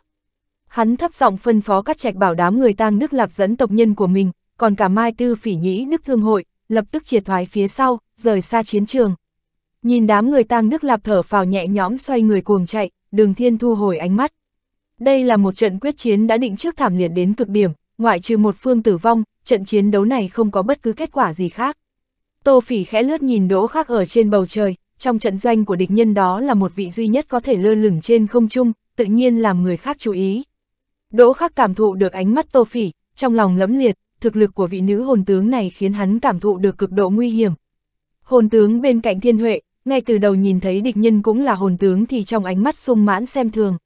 Hắn thấp giọng phân phó các trạch bảo đám người tang nước lạp dẫn tộc nhân của mình, còn cả Mai Tư Phỉ Nhĩ Đức Thương Hội, lập tức triệt thoái phía sau, rời xa chiến trường. Nhìn đám người tang nước lạp thở phào nhẹ nhõm xoay người cuồng chạy, đường thiên thu hồi ánh mắt. Đây là một trận quyết chiến đã định trước thảm liệt đến cực điểm, ngoại trừ một phương tử vong, trận chiến đấu này không có bất cứ kết quả gì khác. Tô Phỉ khẽ lướt nhìn đỗ khác ở trên bầu trời, trong trận doanh của địch nhân đó là một vị duy nhất có thể lơ lửng trên không trung, tự nhiên làm người khác chú ý. Đỗ khắc cảm thụ được ánh mắt tô phỉ, trong lòng lẫm liệt, thực lực của vị nữ hồn tướng này khiến hắn cảm thụ được cực độ nguy hiểm. Hồn tướng bên cạnh thiên huệ, ngay từ đầu nhìn thấy địch nhân cũng là hồn tướng thì trong ánh mắt sung mãn xem thường.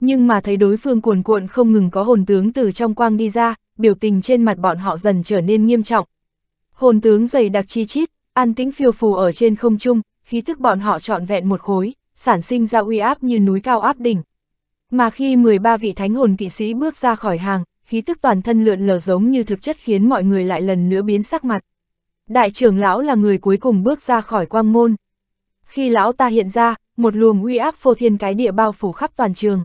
Nhưng mà thấy đối phương cuồn cuộn không ngừng có hồn tướng từ trong quang đi ra, biểu tình trên mặt bọn họ dần trở nên nghiêm trọng. Hồn tướng dày đặc chi chít, an tĩnh phiêu phù ở trên không trung, khí thức bọn họ trọn vẹn một khối, sản sinh ra uy áp như núi cao áp đỉnh. Mà khi 13 vị thánh hồn kỵ sĩ bước ra khỏi hàng, khí tức toàn thân lượn lờ giống như thực chất khiến mọi người lại lần nữa biến sắc mặt. Đại trưởng lão là người cuối cùng bước ra khỏi quang môn. Khi lão ta hiện ra, một luồng uy áp phô thiên cái địa bao phủ khắp toàn trường.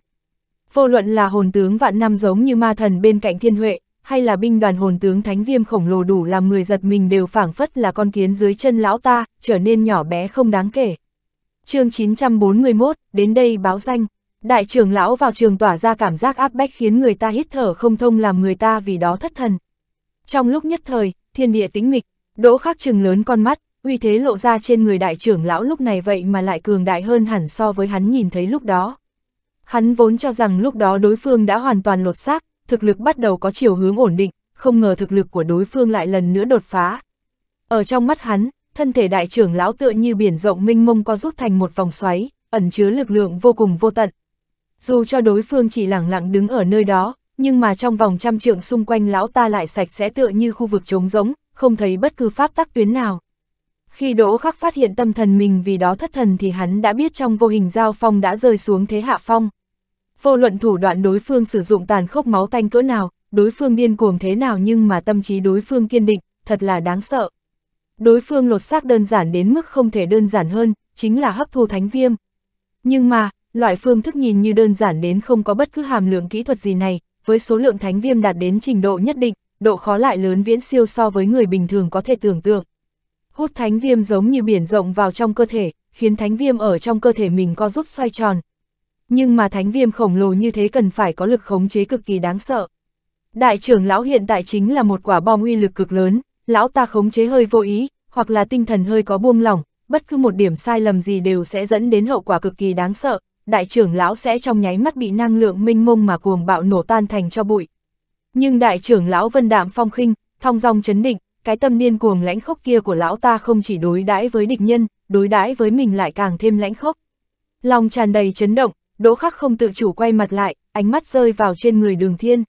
Vô luận là hồn tướng vạn năm giống như ma thần bên cạnh thiên huệ, hay là binh đoàn hồn tướng thánh viêm khổng lồ đủ làm người giật mình đều phảng phất là con kiến dưới chân lão ta, trở nên nhỏ bé không đáng kể. chương 941, đến đây báo danh. Đại trưởng lão vào trường tỏa ra cảm giác áp bách khiến người ta hít thở không thông làm người ta vì đó thất thần. Trong lúc nhất thời, thiên địa tĩnh mịch, đỗ khắc trừng lớn con mắt, uy thế lộ ra trên người đại trưởng lão lúc này vậy mà lại cường đại hơn hẳn so với hắn nhìn thấy lúc đó. Hắn vốn cho rằng lúc đó đối phương đã hoàn toàn lột xác, thực lực bắt đầu có chiều hướng ổn định, không ngờ thực lực của đối phương lại lần nữa đột phá. Ở trong mắt hắn, thân thể đại trưởng lão tựa như biển rộng minh mông co rút thành một vòng xoáy, ẩn chứa lực lượng vô cùng vô tận, dù cho đối phương chỉ lẳng lặng đứng ở nơi đó, nhưng mà trong vòng trăm trượng xung quanh lão ta lại sạch sẽ tựa như khu vực trống rỗng, không thấy bất cứ pháp tắc tuyến nào. Khi Đỗ Khắc phát hiện tâm thần mình vì đó thất thần thì hắn đã biết trong vô hình giao phong đã rơi xuống thế hạ phong. Vô luận thủ đoạn đối phương sử dụng tàn khốc máu tanh cỡ nào, đối phương điên cuồng thế nào nhưng mà tâm trí đối phương kiên định, thật là đáng sợ. Đối phương lột xác đơn giản đến mức không thể đơn giản hơn, chính là hấp thu thánh viêm. Nhưng mà, loại phương thức nhìn như đơn giản đến không có bất cứ hàm lượng kỹ thuật gì này, với số lượng thánh viêm đạt đến trình độ nhất định, độ khó lại lớn viễn siêu so với người bình thường có thể tưởng tượng. Hút thánh viêm giống như biển rộng vào trong cơ thể, khiến thánh viêm ở trong cơ thể mình co rút xoay tròn. Nhưng mà thánh viêm khổng lồ như thế cần phải có lực khống chế cực kỳ đáng sợ. Đại trưởng lão hiện tại chính là một quả bom uy lực cực lớn, lão ta khống chế hơi vô ý, hoặc là tinh thần hơi có buông lỏng, bất cứ một điểm sai lầm gì đều sẽ dẫn đến hậu quả cực kỳ đáng sợ, đại trưởng lão sẽ trong nháy mắt bị năng lượng minh mông mà cuồng bạo nổ tan thành cho bụi. Nhưng đại trưởng lão vân đạm phong khinh, thong dong chấn định, cái tâm niên cuồng lãnh khốc kia của lão ta không chỉ đối đãi với địch nhân, đối đãi với mình lại càng thêm lãnh khốc. Lòng tràn đầy chấn động, đỗ khắc không tự chủ quay mặt lại, ánh mắt rơi vào trên người đường thiên.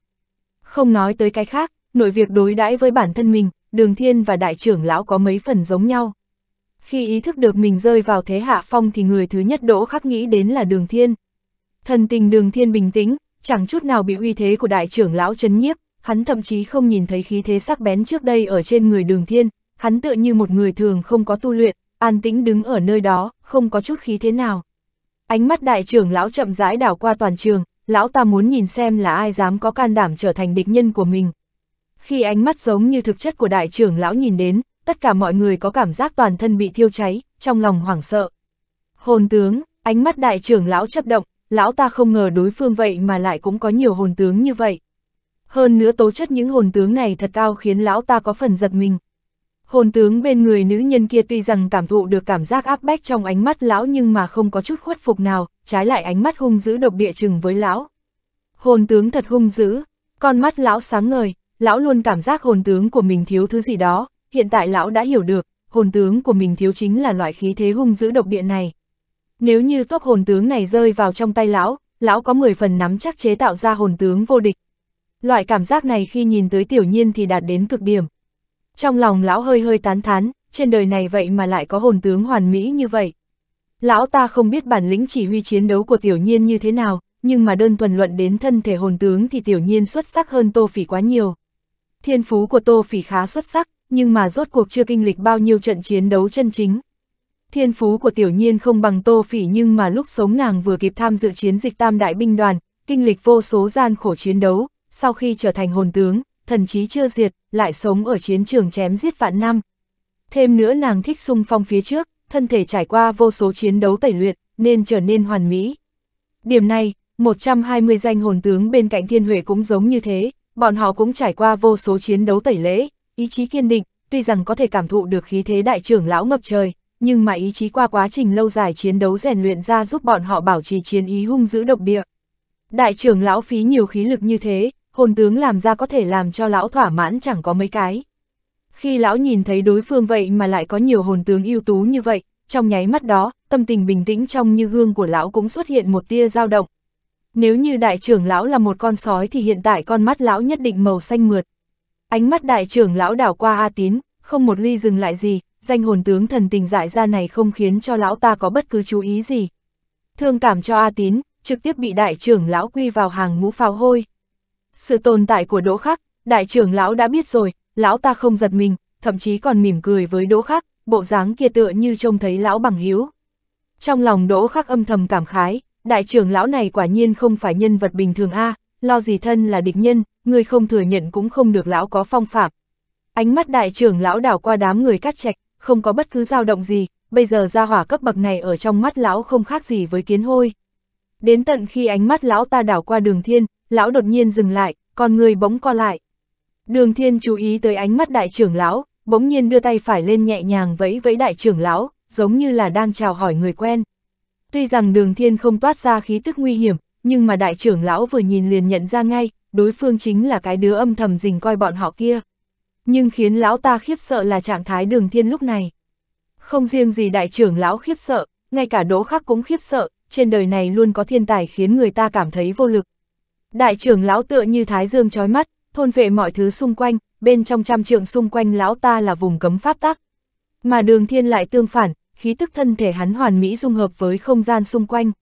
Không nói tới cái khác, nội việc đối đãi với bản thân mình, đường thiên và đại trưởng lão có mấy phần giống nhau khi ý thức được mình rơi vào thế hạ phong thì người thứ nhất đỗ khắc nghĩ đến là đường thiên. Thần tình đường thiên bình tĩnh, chẳng chút nào bị uy thế của đại trưởng lão chấn nhiếp, hắn thậm chí không nhìn thấy khí thế sắc bén trước đây ở trên người đường thiên, hắn tựa như một người thường không có tu luyện, an tĩnh đứng ở nơi đó, không có chút khí thế nào. Ánh mắt đại trưởng lão chậm rãi đảo qua toàn trường, lão ta muốn nhìn xem là ai dám có can đảm trở thành địch nhân của mình. Khi ánh mắt giống như thực chất của đại trưởng lão nhìn đến, tất cả mọi người có cảm giác toàn thân bị thiêu cháy, trong lòng hoảng sợ. Hồn tướng, ánh mắt đại trưởng lão chấp động, lão ta không ngờ đối phương vậy mà lại cũng có nhiều hồn tướng như vậy. Hơn nữa tố chất những hồn tướng này thật cao khiến lão ta có phần giật mình. Hồn tướng bên người nữ nhân kia tuy rằng cảm thụ được cảm giác áp bách trong ánh mắt lão nhưng mà không có chút khuất phục nào, trái lại ánh mắt hung dữ độc địa chừng với lão. Hồn tướng thật hung dữ, con mắt lão sáng ngời, lão luôn cảm giác hồn tướng của mình thiếu thứ gì đó, hiện tại lão đã hiểu được, hồn tướng của mình thiếu chính là loại khí thế hung dữ độc địa này. Nếu như tốt hồn tướng này rơi vào trong tay lão, lão có 10 phần nắm chắc chế tạo ra hồn tướng vô địch. Loại cảm giác này khi nhìn tới tiểu nhiên thì đạt đến cực điểm. Trong lòng lão hơi hơi tán thán, trên đời này vậy mà lại có hồn tướng hoàn mỹ như vậy. Lão ta không biết bản lĩnh chỉ huy chiến đấu của tiểu nhiên như thế nào, nhưng mà đơn thuần luận đến thân thể hồn tướng thì tiểu nhiên xuất sắc hơn Tô Phỉ quá nhiều. Thiên phú của Tô Phỉ khá xuất sắc, nhưng mà rốt cuộc chưa kinh lịch bao nhiêu trận chiến đấu chân chính. Thiên phú của tiểu nhiên không bằng tô phỉ nhưng mà lúc sống nàng vừa kịp tham dự chiến dịch tam đại binh đoàn, kinh lịch vô số gian khổ chiến đấu, sau khi trở thành hồn tướng, thần chí chưa diệt, lại sống ở chiến trường chém giết vạn năm. Thêm nữa nàng thích sung phong phía trước, thân thể trải qua vô số chiến đấu tẩy luyện, nên trở nên hoàn mỹ. Điểm này, 120 danh hồn tướng bên cạnh thiên huệ cũng giống như thế, bọn họ cũng trải qua vô số chiến đấu tẩy lễ, ý chí kiên định, tuy rằng có thể cảm thụ được khí thế đại trưởng lão ngập trời, nhưng mà ý chí qua quá trình lâu dài chiến đấu rèn luyện ra giúp bọn họ bảo trì chiến ý hung giữ độc địa. Đại trưởng lão phí nhiều khí lực như thế, hồn tướng làm ra có thể làm cho lão thỏa mãn chẳng có mấy cái. Khi lão nhìn thấy đối phương vậy mà lại có nhiều hồn tướng ưu tú như vậy, trong nháy mắt đó, tâm tình bình tĩnh trong như gương của lão cũng xuất hiện một tia dao động. Nếu như đại trưởng lão là một con sói thì hiện tại con mắt lão nhất định màu xanh mượt. Ánh mắt đại trưởng lão đảo qua A Tín, không một ly dừng lại gì, danh hồn tướng thần tình dại ra này không khiến cho lão ta có bất cứ chú ý gì. Thương cảm cho A Tín, trực tiếp bị đại trưởng lão quy vào hàng ngũ phào hôi. Sự tồn tại của Đỗ Khắc, đại trưởng lão đã biết rồi, lão ta không giật mình, thậm chí còn mỉm cười với Đỗ Khắc, bộ dáng kia tựa như trông thấy lão bằng hiếu. Trong lòng Đỗ Khắc âm thầm cảm khái, đại trưởng lão này quả nhiên không phải nhân vật bình thường a, à, lo gì thân là địch nhân, người không thừa nhận cũng không được lão có phong phạm. Ánh mắt đại trưởng lão đảo qua đám người cắt chạch, không có bất cứ dao động gì, bây giờ ra hỏa cấp bậc này ở trong mắt lão không khác gì với kiến hôi. Đến tận khi ánh mắt lão ta đảo qua đường thiên, lão đột nhiên dừng lại, còn người bỗng co lại. Đường thiên chú ý tới ánh mắt đại trưởng lão, bỗng nhiên đưa tay phải lên nhẹ nhàng vẫy vẫy đại trưởng lão, giống như là đang chào hỏi người quen. Tuy rằng đường thiên không toát ra khí tức nguy hiểm, nhưng mà đại trưởng lão vừa nhìn liền nhận ra ngay, đối phương chính là cái đứa âm thầm rình coi bọn họ kia. Nhưng khiến lão ta khiếp sợ là trạng thái đường thiên lúc này. Không riêng gì đại trưởng lão khiếp sợ, ngay cả đỗ khắc cũng khiếp sợ, trên đời này luôn có thiên tài khiến người ta cảm thấy vô lực. Đại trưởng lão tựa như thái dương chói mắt, thôn vệ mọi thứ xung quanh, bên trong trăm trượng xung quanh lão ta là vùng cấm pháp tắc. Mà đường thiên lại tương phản, khí tức thân thể hắn hoàn mỹ dung hợp với không gian xung quanh.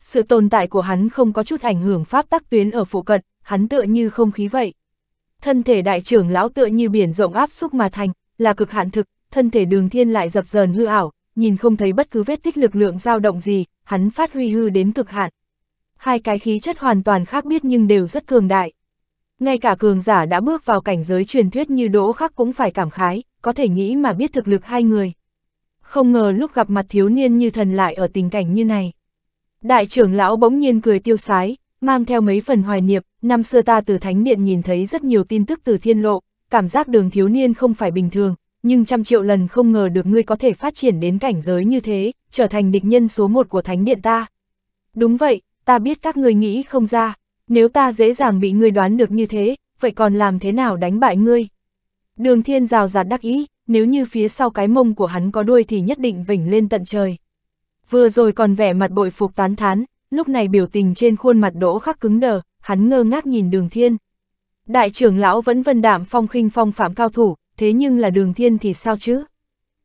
Sự tồn tại của hắn không có chút ảnh hưởng pháp tắc tuyến ở phụ cận, hắn tựa như không khí vậy. Thân thể đại trưởng lão tựa như biển rộng áp xúc mà thành, là cực hạn thực, thân thể đường thiên lại dập dờn hư ảo, nhìn không thấy bất cứ vết tích lực lượng dao động gì, hắn phát huy hư đến cực hạn. Hai cái khí chất hoàn toàn khác biết nhưng đều rất cường đại. Ngay cả cường giả đã bước vào cảnh giới truyền thuyết như đỗ khắc cũng phải cảm khái, có thể nghĩ mà biết thực lực hai người. Không ngờ lúc gặp mặt thiếu niên như thần lại ở tình cảnh như này. Đại trưởng lão bỗng nhiên cười tiêu sái, mang theo mấy phần hoài niệm, năm xưa ta từ thánh điện nhìn thấy rất nhiều tin tức từ thiên lộ, cảm giác đường thiếu niên không phải bình thường, nhưng trăm triệu lần không ngờ được ngươi có thể phát triển đến cảnh giới như thế, trở thành địch nhân số một của thánh điện ta. Đúng vậy, ta biết các ngươi nghĩ không ra, nếu ta dễ dàng bị ngươi đoán được như thế, vậy còn làm thế nào đánh bại ngươi? Đường thiên rào rạt đắc ý, nếu như phía sau cái mông của hắn có đuôi thì nhất định vỉnh lên tận trời. Vừa rồi còn vẻ mặt bội phục tán thán, lúc này biểu tình trên khuôn mặt đỗ khắc cứng đờ, hắn ngơ ngác nhìn đường thiên. Đại trưởng lão vẫn vân đạm phong khinh phong phạm cao thủ, thế nhưng là đường thiên thì sao chứ?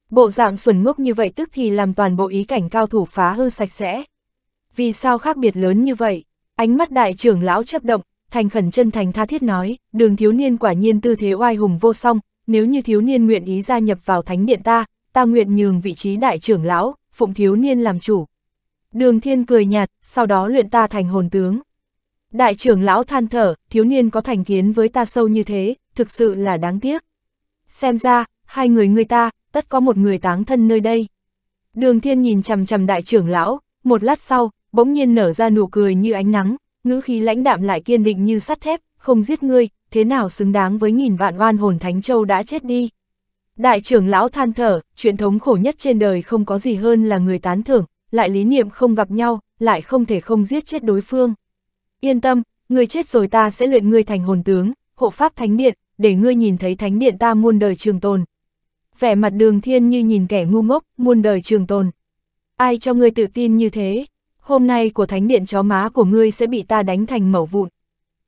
Bộ dạng xuẩn ngốc như vậy tức thì làm toàn bộ ý cảnh cao thủ phá hư sạch sẽ. Vì sao khác biệt lớn như vậy? Ánh mắt đại trưởng lão chấp động, thành khẩn chân thành tha thiết nói, đường thiếu niên quả nhiên tư thế oai hùng vô song, nếu như thiếu niên nguyện ý gia nhập vào thánh điện ta, ta nguyện nhường vị trí đại trưởng lão, phụng thiếu niên làm chủ, Đường thiên cười nhạt, sau đó luyện ta thành hồn tướng. Đại trưởng lão than thở, thiếu niên có thành kiến với ta sâu như thế, thực sự là đáng tiếc. Xem ra, hai người người ta, tất có một người táng thân nơi đây. Đường thiên nhìn chầm chầm đại trưởng lão, một lát sau, bỗng nhiên nở ra nụ cười như ánh nắng, ngữ khí lãnh đạm lại kiên định như sắt thép, không giết ngươi, thế nào xứng đáng với nghìn vạn oan hồn Thánh Châu đã chết đi. Đại trưởng lão than thở, chuyện thống khổ nhất trên đời không có gì hơn là người tán thưởng, lại lý niệm không gặp nhau, lại không thể không giết chết đối phương. Yên tâm, người chết rồi ta sẽ luyện ngươi thành hồn tướng, hộ pháp thánh điện, để ngươi nhìn thấy thánh điện ta muôn đời trường tồn. Vẻ mặt đường thiên như nhìn kẻ ngu ngốc, muôn đời trường tồn. Ai cho ngươi tự tin như thế? Hôm nay của thánh điện chó má của ngươi sẽ bị ta đánh thành mẩu vụn.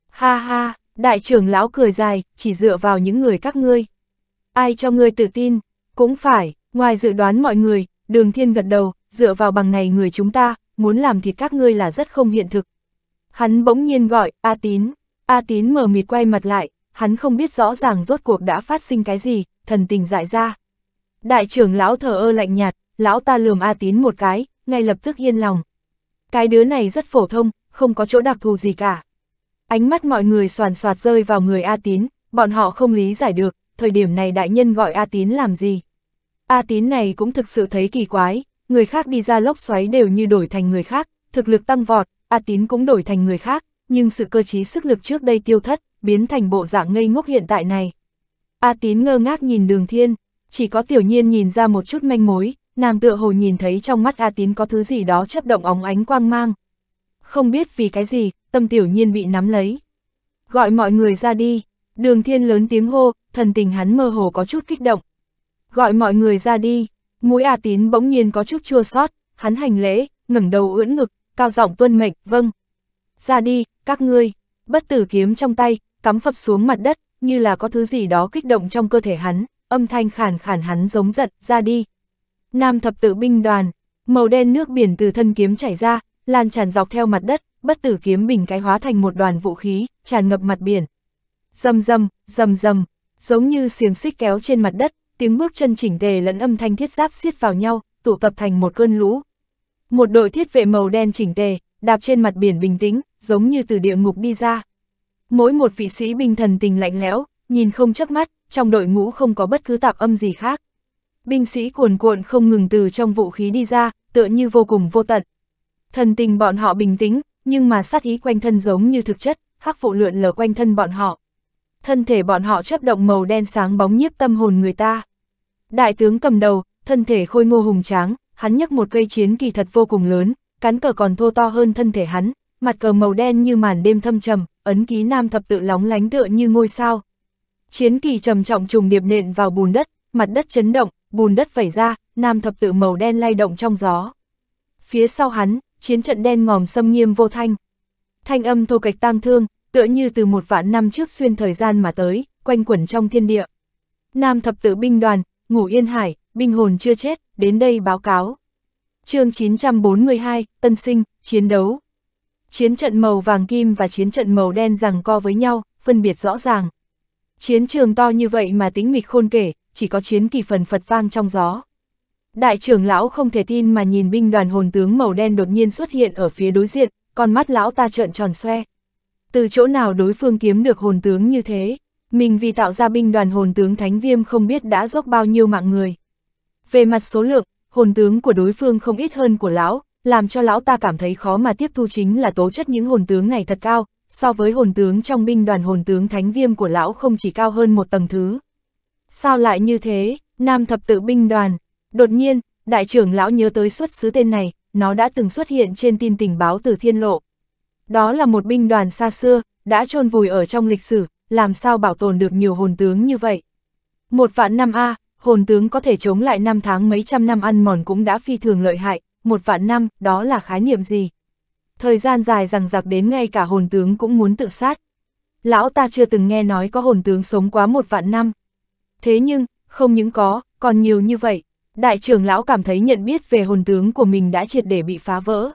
Ha ha, đại trưởng lão cười dài, chỉ dựa vào những người các ngươi. Ai cho ngươi tự tin? Cũng phải, ngoài dự đoán mọi người, đường thiên gật đầu, dựa vào bằng này người chúng ta, muốn làm thịt các ngươi là rất không hiện thực. Hắn bỗng nhiên gọi, A Tín. A Tín mờ mịt quay mặt lại, hắn không biết rõ ràng rốt cuộc đã phát sinh cái gì, thần tình dại ra. Đại trưởng lão thờ ơ lạnh nhạt, lão ta lườm A Tín một cái, ngay lập tức yên lòng. Cái đứa này rất phổ thông, không có chỗ đặc thù gì cả. Ánh mắt mọi người soàn soạt rơi vào người A Tín, bọn họ không lý giải được, thời điểm này đại nhân gọi A Tín làm gì. A Tín này cũng thực sự thấy kỳ quái, người khác đi ra lốc xoáy đều như đổi thành người khác, thực lực tăng vọt, A Tín cũng đổi thành người khác, nhưng sự cơ trí sức lực trước đây tiêu thất, biến thành bộ dạng ngây ngốc hiện tại này. A Tín ngơ ngác nhìn đường thiên, chỉ có tiểu nhiên nhìn ra một chút manh mối, nàng tựa hồ nhìn thấy trong mắt A Tín có thứ gì đó chấp động óng ánh quang mang. Không biết vì cái gì, tâm tiểu nhiên bị nắm lấy. Gọi mọi người ra đi, đường thiên lớn tiếng hô, thần tình hắn mơ hồ có chút kích động. Gọi mọi người ra đi, Mũi A Tín bỗng nhiên có chút chua sót, hắn hành lễ, ngẩng đầu ưỡn ngực, cao giọng tuân mệnh, vâng. Ra đi, các ngươi, bất tử kiếm trong tay, cắm phập xuống mặt đất, như là có thứ gì đó kích động trong cơ thể hắn, âm thanh khàn khàn hắn giống giận, ra đi. Nam thập tự binh đoàn, màu đen nước biển từ thân kiếm chảy ra, lan tràn dọc theo mặt đất, bất tử kiếm bình cái hóa thành một đoàn vũ khí, tràn ngập mặt biển. Dầm dầm, dầm dầm, giống như xiềng xích kéo trên mặt đất, tiếng bước chân chỉnh tề lẫn âm thanh thiết giáp xiết vào nhau, tụ tập thành một cơn lũ. Một đội thiết vệ màu đen chỉnh tề, đạp trên mặt biển bình tĩnh, giống như từ địa ngục đi ra. Mỗi một vị sĩ binh thần tình lạnh lẽo, nhìn không chớp mắt, trong đội ngũ không có bất cứ tạp âm gì khác. Binh sĩ cuồn cuộn không ngừng từ trong vũ khí đi ra, tựa như vô cùng vô tận. Thần tình bọn họ bình tĩnh, nhưng mà sát ý quanh thân giống như thực chất, hắc vụ lượn lờ quanh thân bọn họ thân thể bọn họ chấp động màu đen sáng bóng nhiếp tâm hồn người ta. Đại tướng cầm đầu, thân thể khôi ngô hùng tráng, hắn nhấc một cây chiến kỳ thật vô cùng lớn, cán cờ còn thô to hơn thân thể hắn, mặt cờ màu đen như màn đêm thâm trầm, ấn ký nam thập tự lóng lánh tựa như ngôi sao. Chiến kỳ trầm trọng trùng điệp nện vào bùn đất, mặt đất chấn động, bùn đất vẩy ra, nam thập tự màu đen lay động trong gió. Phía sau hắn, chiến trận đen ngòm xâm nghiêm vô thanh. Thanh âm thô kịch tang thương, tựa như từ một vạn năm trước xuyên thời gian mà tới, quanh quẩn trong thiên địa. Nam thập tử binh đoàn, ngủ yên hải, binh hồn chưa chết, đến đây báo cáo. chương 942, Tân Sinh, Chiến đấu. Chiến trận màu vàng kim và chiến trận màu đen rằng co với nhau, phân biệt rõ ràng. Chiến trường to như vậy mà tính mịch khôn kể, chỉ có chiến kỳ phần phật vang trong gió. Đại trưởng lão không thể tin mà nhìn binh đoàn hồn tướng màu đen đột nhiên xuất hiện ở phía đối diện, con mắt lão ta trợn tròn xoe, từ chỗ nào đối phương kiếm được hồn tướng như thế, mình vì tạo ra binh đoàn hồn tướng Thánh Viêm không biết đã dốc bao nhiêu mạng người. Về mặt số lượng, hồn tướng của đối phương không ít hơn của lão, làm cho lão ta cảm thấy khó mà tiếp thu chính là tố chất những hồn tướng này thật cao, so với hồn tướng trong binh đoàn hồn tướng Thánh Viêm của lão không chỉ cao hơn một tầng thứ. Sao lại như thế, Nam Thập Tự binh đoàn, đột nhiên, đại trưởng lão nhớ tới xuất xứ tên này, nó đã từng xuất hiện trên tin tình báo từ thiên lộ, đó là một binh đoàn xa xưa, đã chôn vùi ở trong lịch sử, làm sao bảo tồn được nhiều hồn tướng như vậy. Một vạn năm A, hồn tướng có thể chống lại năm tháng mấy trăm năm ăn mòn cũng đã phi thường lợi hại, một vạn năm, đó là khái niệm gì? Thời gian dài rằng giặc đến ngay cả hồn tướng cũng muốn tự sát. Lão ta chưa từng nghe nói có hồn tướng sống quá một vạn năm. Thế nhưng, không những có, còn nhiều như vậy. Đại trưởng lão cảm thấy nhận biết về hồn tướng của mình đã triệt để bị phá vỡ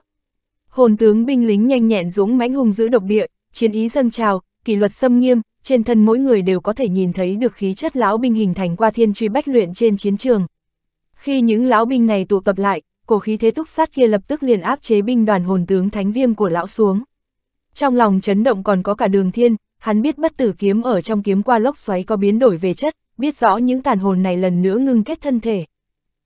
hồn tướng binh lính nhanh nhẹn dũng mãnh hùng dữ độc địa, chiến ý dâng trào, kỷ luật xâm nghiêm, trên thân mỗi người đều có thể nhìn thấy được khí chất lão binh hình thành qua thiên truy bách luyện trên chiến trường. Khi những lão binh này tụ tập lại, cổ khí thế túc sát kia lập tức liền áp chế binh đoàn hồn tướng thánh viêm của lão xuống. Trong lòng chấn động còn có cả đường thiên, hắn biết bất tử kiếm ở trong kiếm qua lốc xoáy có biến đổi về chất, biết rõ những tàn hồn này lần nữa ngưng kết thân thể.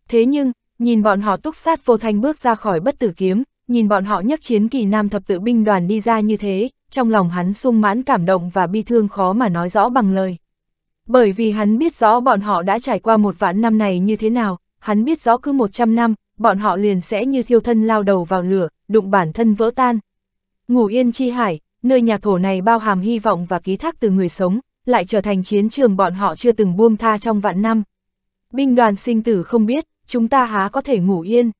Thế nhưng, nhìn bọn họ túc sát vô thanh bước ra khỏi bất tử kiếm, nhìn bọn họ nhất chiến kỳ nam thập tự binh đoàn đi ra như thế, trong lòng hắn sung mãn cảm động và bi thương khó mà nói rõ bằng lời. Bởi vì hắn biết rõ bọn họ đã trải qua một vạn năm này như thế nào, hắn biết rõ cứ 100 năm, bọn họ liền sẽ như thiêu thân lao đầu vào lửa, đụng bản thân vỡ tan. Ngủ yên chi hải, nơi nhà thổ này bao hàm hy vọng và ký thác từ người sống, lại trở thành chiến trường bọn họ chưa từng buông tha trong vạn năm. Binh đoàn sinh tử không biết, chúng ta há có thể ngủ yên.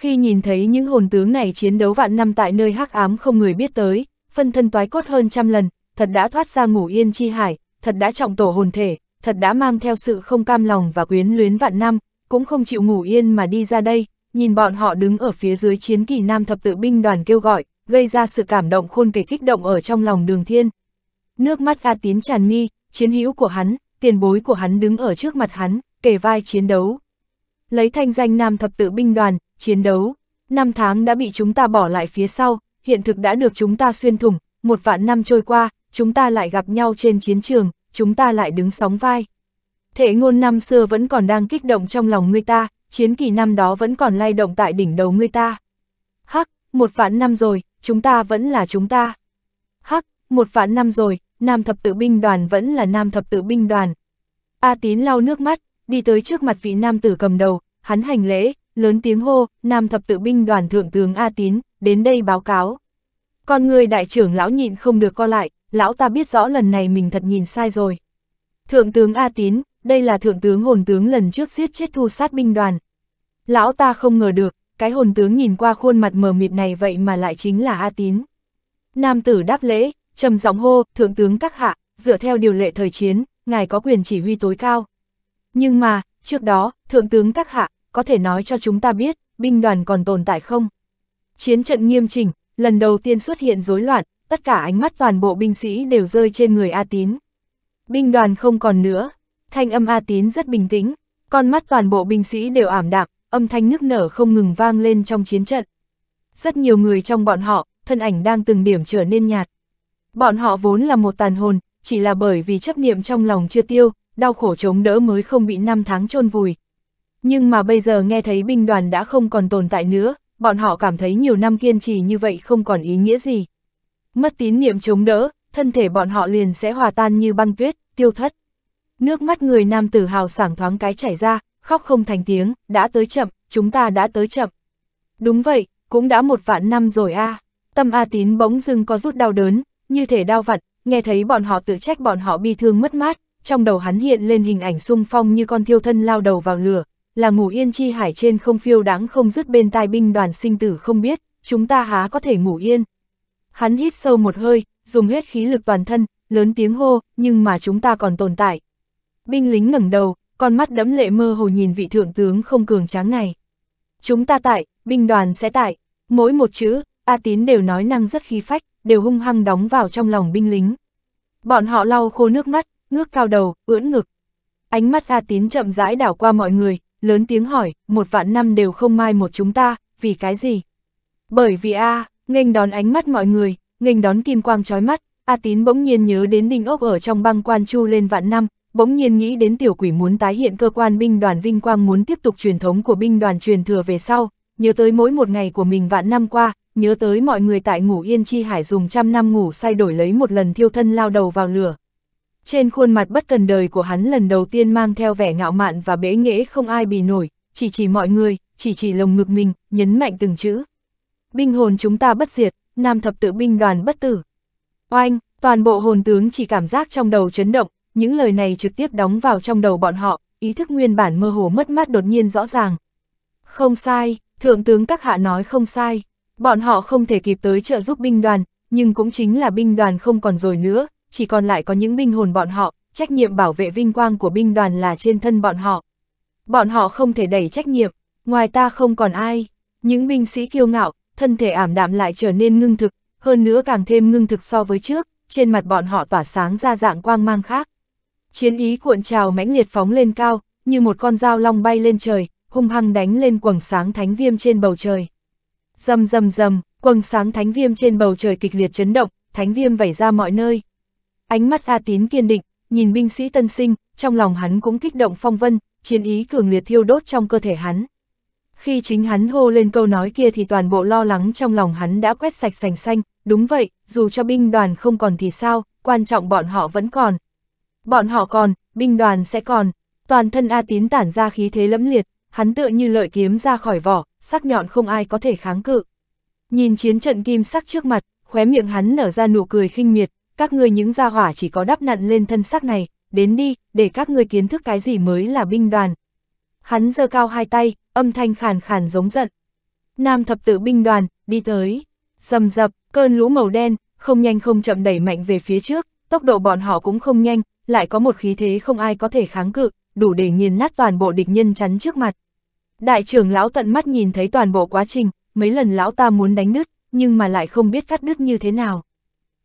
Khi nhìn thấy những hồn tướng này chiến đấu vạn năm tại nơi hắc ám không người biết tới, phân thân toái cốt hơn trăm lần, thật đã thoát ra ngủ yên chi hải, thật đã trọng tổ hồn thể, thật đã mang theo sự không cam lòng và quyến luyến vạn năm, cũng không chịu ngủ yên mà đi ra đây, nhìn bọn họ đứng ở phía dưới chiến kỳ nam thập tự binh đoàn kêu gọi, gây ra sự cảm động khôn kể kích động ở trong lòng đường thiên. Nước mắt A Tín tràn mi, chiến hữu của hắn, tiền bối của hắn đứng ở trước mặt hắn, kể vai chiến đấu. Lấy thanh danh nam thập tự binh đoàn, chiến đấu. Năm tháng đã bị chúng ta bỏ lại phía sau, hiện thực đã được chúng ta xuyên thủng, một vạn năm trôi qua, chúng ta lại gặp nhau trên chiến trường, chúng ta lại đứng sóng vai. thế ngôn năm xưa vẫn còn đang kích động trong lòng người ta, chiến kỳ năm đó vẫn còn lay động tại đỉnh đầu người ta. Hắc, một vạn năm rồi, chúng ta vẫn là chúng ta. Hắc, một vạn năm rồi, nam thập tự binh đoàn vẫn là nam thập tự binh đoàn. A tín lau nước mắt, đi tới trước mặt vị nam tử cầm đầu, hắn hành lễ, lớn tiếng hô, Nam thập tự binh đoàn thượng tướng A Tín, đến đây báo cáo. Con người đại trưởng lão nhịn không được co lại, lão ta biết rõ lần này mình thật nhìn sai rồi. Thượng tướng A Tín, đây là thượng tướng hồn tướng lần trước giết chết thu sát binh đoàn. Lão ta không ngờ được, cái hồn tướng nhìn qua khuôn mặt mờ mịt này vậy mà lại chính là A Tín. Nam tử đáp lễ, trầm giọng hô, thượng tướng các hạ, dựa theo điều lệ thời chiến, ngài có quyền chỉ huy tối cao. Nhưng mà, trước đó, thượng tướng các hạ, có thể nói cho chúng ta biết, binh đoàn còn tồn tại không? Chiến trận nghiêm chỉnh, lần đầu tiên xuất hiện rối loạn, tất cả ánh mắt toàn bộ binh sĩ đều rơi trên người A Tín. Binh đoàn không còn nữa, thanh âm A Tín rất bình tĩnh, con mắt toàn bộ binh sĩ đều ảm đạm, âm thanh nức nở không ngừng vang lên trong chiến trận. Rất nhiều người trong bọn họ, thân ảnh đang từng điểm trở nên nhạt. Bọn họ vốn là một tàn hồn, chỉ là bởi vì chấp niệm trong lòng chưa tiêu, đau khổ chống đỡ mới không bị năm tháng chôn vùi, nhưng mà bây giờ nghe thấy binh đoàn đã không còn tồn tại nữa, bọn họ cảm thấy nhiều năm kiên trì như vậy không còn ý nghĩa gì. Mất tín niệm chống đỡ, thân thể bọn họ liền sẽ hòa tan như băng tuyết, tiêu thất. Nước mắt người nam tử hào sảng thoáng cái chảy ra, khóc không thành tiếng, đã tới chậm, chúng ta đã tới chậm. Đúng vậy, cũng đã một vạn năm rồi a. À. Tâm A Tín bỗng dưng có rút đau đớn, như thể đau vặt, nghe thấy bọn họ tự trách bọn họ bi thương mất mát, trong đầu hắn hiện lên hình ảnh sung phong như con thiêu thân lao đầu vào lửa, là ngủ yên chi hải trên không phiêu đáng không dứt bên tai binh đoàn sinh tử không biết, chúng ta há có thể ngủ yên. Hắn hít sâu một hơi, dùng hết khí lực toàn thân, lớn tiếng hô, nhưng mà chúng ta còn tồn tại. Binh lính ngẩng đầu, con mắt đẫm lệ mơ hồ nhìn vị thượng tướng không cường tráng này. Chúng ta tại, binh đoàn sẽ tại, mỗi một chữ, A Tín đều nói năng rất khí phách, đều hung hăng đóng vào trong lòng binh lính. Bọn họ lau khô nước mắt, ngước cao đầu, ưỡn ngực. Ánh mắt A Tín chậm rãi đảo qua mọi người, lớn tiếng hỏi, một vạn năm đều không mai một chúng ta, vì cái gì? Bởi vì A, à, nghênh đón ánh mắt mọi người, nghênh đón kim quang trói mắt, A Tín bỗng nhiên nhớ đến đinh ốc ở trong băng quan chu lên vạn năm, bỗng nhiên nghĩ đến tiểu quỷ muốn tái hiện cơ quan binh đoàn vinh quang muốn tiếp tục truyền thống của binh đoàn truyền thừa về sau, nhớ tới mỗi một ngày của mình vạn năm qua, nhớ tới mọi người tại ngủ yên chi hải dùng trăm năm ngủ say đổi lấy một lần thiêu thân lao đầu vào lửa, trên khuôn mặt bất cần đời của hắn lần đầu tiên mang theo vẻ ngạo mạn và bế nghễ không ai bì nổi, chỉ chỉ mọi người, chỉ chỉ lồng ngực mình, nhấn mạnh từng chữ. Binh hồn chúng ta bất diệt, nam thập tự binh đoàn bất tử. Oanh, toàn bộ hồn tướng chỉ cảm giác trong đầu chấn động, những lời này trực tiếp đóng vào trong đầu bọn họ, ý thức nguyên bản mơ hồ mất mát đột nhiên rõ ràng. Không sai, thượng tướng các hạ nói không sai, bọn họ không thể kịp tới trợ giúp binh đoàn, nhưng cũng chính là binh đoàn không còn rồi nữa, chỉ còn lại có những binh hồn bọn họ, trách nhiệm bảo vệ vinh quang của binh đoàn là trên thân bọn họ. Bọn họ không thể đẩy trách nhiệm, ngoài ta không còn ai. Những binh sĩ kiêu ngạo, thân thể ảm đạm lại trở nên ngưng thực, hơn nữa càng thêm ngưng thực so với trước, trên mặt bọn họ tỏa sáng ra dạng quang mang khác. Chiến ý cuộn trào mãnh liệt phóng lên cao, như một con dao long bay lên trời, hung hăng đánh lên quầng sáng thánh viêm trên bầu trời. Rầm rầm rầm, quầng sáng thánh viêm trên bầu trời kịch liệt chấn động, thánh viêm vẩy ra mọi nơi, Ánh mắt A Tín kiên định, nhìn binh sĩ tân sinh, trong lòng hắn cũng kích động phong vân, chiến ý cường liệt thiêu đốt trong cơ thể hắn. Khi chính hắn hô lên câu nói kia thì toàn bộ lo lắng trong lòng hắn đã quét sạch sành xanh, đúng vậy, dù cho binh đoàn không còn thì sao, quan trọng bọn họ vẫn còn. Bọn họ còn, binh đoàn sẽ còn, toàn thân A Tín tản ra khí thế lẫm liệt, hắn tựa như lợi kiếm ra khỏi vỏ, sắc nhọn không ai có thể kháng cự. Nhìn chiến trận kim sắc trước mặt, khóe miệng hắn nở ra nụ cười khinh miệt, các ngươi những gia hỏa chỉ có đắp nặn lên thân xác này, đến đi, để các ngươi kiến thức cái gì mới là binh đoàn. Hắn giơ cao hai tay, âm thanh khàn khàn giống giận. Nam thập tự binh đoàn, đi tới, rầm rập, cơn lũ màu đen, không nhanh không chậm đẩy mạnh về phía trước, tốc độ bọn họ cũng không nhanh, lại có một khí thế không ai có thể kháng cự, đủ để nghiền nát toàn bộ địch nhân chắn trước mặt. Đại trưởng lão tận mắt nhìn thấy toàn bộ quá trình, mấy lần lão ta muốn đánh nứt, nhưng mà lại không biết cắt đứt như thế nào.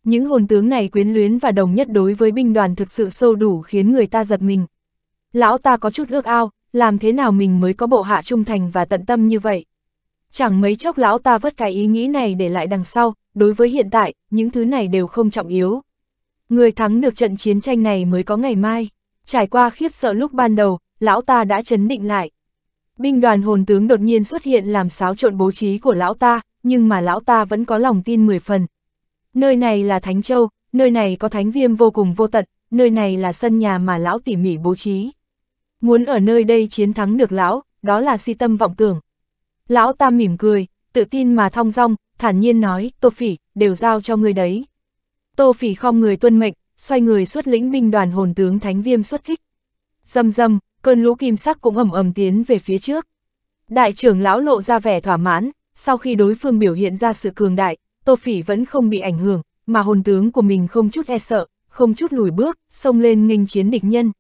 Những hồn tướng này quyến luyến và đồng nhất đối với binh đoàn thực sự sâu đủ khiến người ta giật mình. Lão ta có chút ước ao, làm thế nào mình mới có bộ hạ trung thành và tận tâm như vậy? Chẳng mấy chốc lão ta vứt cái ý nghĩ này để lại đằng sau, đối với hiện tại, những thứ này đều không trọng yếu. Người thắng được trận chiến tranh này mới có ngày mai. Trải qua khiếp sợ lúc ban đầu, lão ta đã chấn định lại. Binh đoàn hồn tướng đột nhiên xuất hiện làm xáo trộn bố trí của lão ta, nhưng mà lão ta vẫn có lòng tin 10 phần, Nơi này là Thánh Châu, nơi này có thánh viêm vô cùng vô tận, nơi này là sân nhà mà lão tỉ mỉ bố trí. Muốn ở nơi đây chiến thắng được lão, đó là si tâm vọng tưởng. Lão ta mỉm cười, tự tin mà thong dong, thản nhiên nói, Tô Phỉ, đều giao cho người đấy. Tô Phỉ khom người tuân mệnh, xoay người xuất lĩnh binh đoàn hồn tướng thánh viêm xuất kích. Dầm dầm, cơn lũ kim sắc cũng ầm ầm tiến về phía trước. Đại trưởng lão lộ ra vẻ thỏa mãn, sau khi đối phương biểu hiện ra sự cường đại, Tô Phỉ vẫn không bị ảnh hưởng, mà hồn tướng của mình không chút e sợ, không chút lùi bước, xông lên nghênh chiến địch nhân.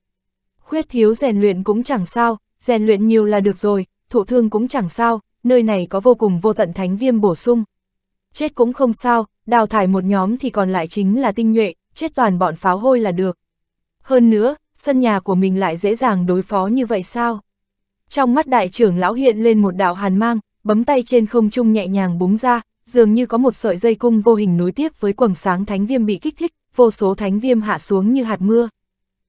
Khuyết thiếu rèn luyện cũng chẳng sao, rèn luyện nhiều là được rồi, thụ thương cũng chẳng sao, nơi này có vô cùng vô tận thánh viêm bổ sung. Chết cũng không sao, đào thải một nhóm thì còn lại chính là tinh nhuệ, chết toàn bọn pháo hôi là được. Hơn nữa, sân nhà của mình lại dễ dàng đối phó như vậy sao? Trong mắt đại trưởng lão hiện lên một đạo hàn mang, bấm tay trên không trung nhẹ nhàng búng ra, dường như có một sợi dây cung vô hình nối tiếp với quầng sáng thánh viêm bị kích thích, vô số thánh viêm hạ xuống như hạt mưa.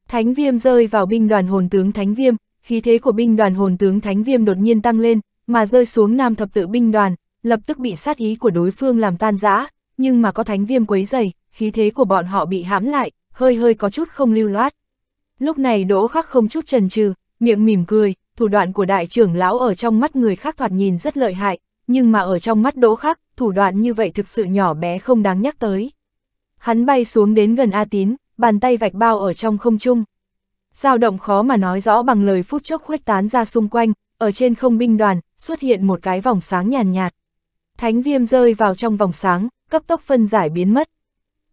Thánh viêm rơi vào binh đoàn hồn tướng thánh viêm, khí thế của binh đoàn hồn tướng thánh viêm đột nhiên tăng lên, mà rơi xuống nam thập tự binh đoàn, lập tức bị sát ý của đối phương làm tan rã, nhưng mà có thánh viêm quấy dày, khí thế của bọn họ bị hãm lại, hơi hơi có chút không lưu loát. Lúc này đỗ khắc không chút trần trừ, miệng mỉm cười, thủ đoạn của đại trưởng lão ở trong mắt người khác thoạt nhìn rất lợi hại, nhưng mà ở trong mắt đỗ khắc, thủ đoạn như vậy thực sự nhỏ bé không đáng nhắc tới. Hắn bay xuống đến gần A Tín, bàn tay vạch bao ở trong không trung. dao động khó mà nói rõ bằng lời phút chốc khuếch tán ra xung quanh, ở trên không binh đoàn, xuất hiện một cái vòng sáng nhàn nhạt, nhạt. Thánh viêm rơi vào trong vòng sáng, cấp tốc phân giải biến mất.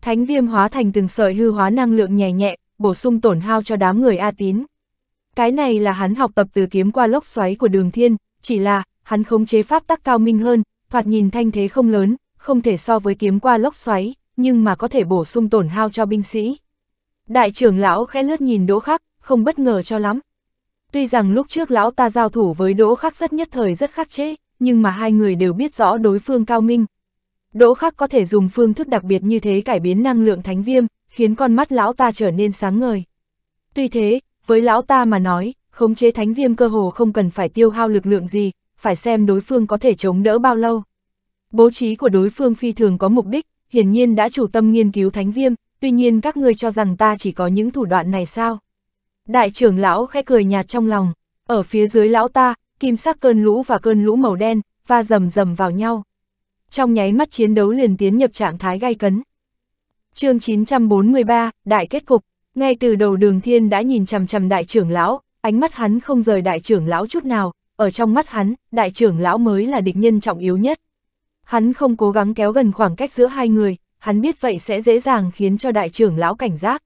Thánh viêm hóa thành từng sợi hư hóa năng lượng nhẹ nhẹ, bổ sung tổn hao cho đám người A Tín. Cái này là hắn học tập từ kiếm qua lốc xoáy của đường thiên, chỉ là hắn khống chế pháp tắc cao minh hơn, thoạt nhìn thanh thế không lớn, không thể so với kiếm qua lốc xoáy, nhưng mà có thể bổ sung tổn hao cho binh sĩ. Đại trưởng lão khẽ lướt nhìn Đỗ Khắc, không bất ngờ cho lắm. Tuy rằng lúc trước lão ta giao thủ với Đỗ Khắc rất nhất thời rất khắc chế, nhưng mà hai người đều biết rõ đối phương cao minh. Đỗ Khắc có thể dùng phương thức đặc biệt như thế cải biến năng lượng thánh viêm, khiến con mắt lão ta trở nên sáng ngời. Tuy thế, với lão ta mà nói, khống chế thánh viêm cơ hồ không cần phải tiêu hao lực lượng gì, phải xem đối phương có thể chống đỡ bao lâu. Bố trí của đối phương phi thường có mục đích, hiển nhiên đã chủ tâm nghiên cứu thánh viêm, tuy nhiên các ngươi cho rằng ta chỉ có những thủ đoạn này sao. Đại trưởng lão khẽ cười nhạt trong lòng, ở phía dưới lão ta, kim sắc cơn lũ và cơn lũ màu đen, va rầm rầm vào nhau. Trong nháy mắt chiến đấu liền tiến nhập trạng thái gay cấn. chương 943, Đại kết cục, ngay từ đầu đường thiên đã nhìn chằm chằm đại trưởng lão, ánh mắt hắn không rời đại trưởng lão chút nào, ở trong mắt hắn, đại trưởng lão mới là địch nhân trọng yếu nhất. Hắn không cố gắng kéo gần khoảng cách giữa hai người, hắn biết vậy sẽ dễ dàng khiến cho đại trưởng lão cảnh giác.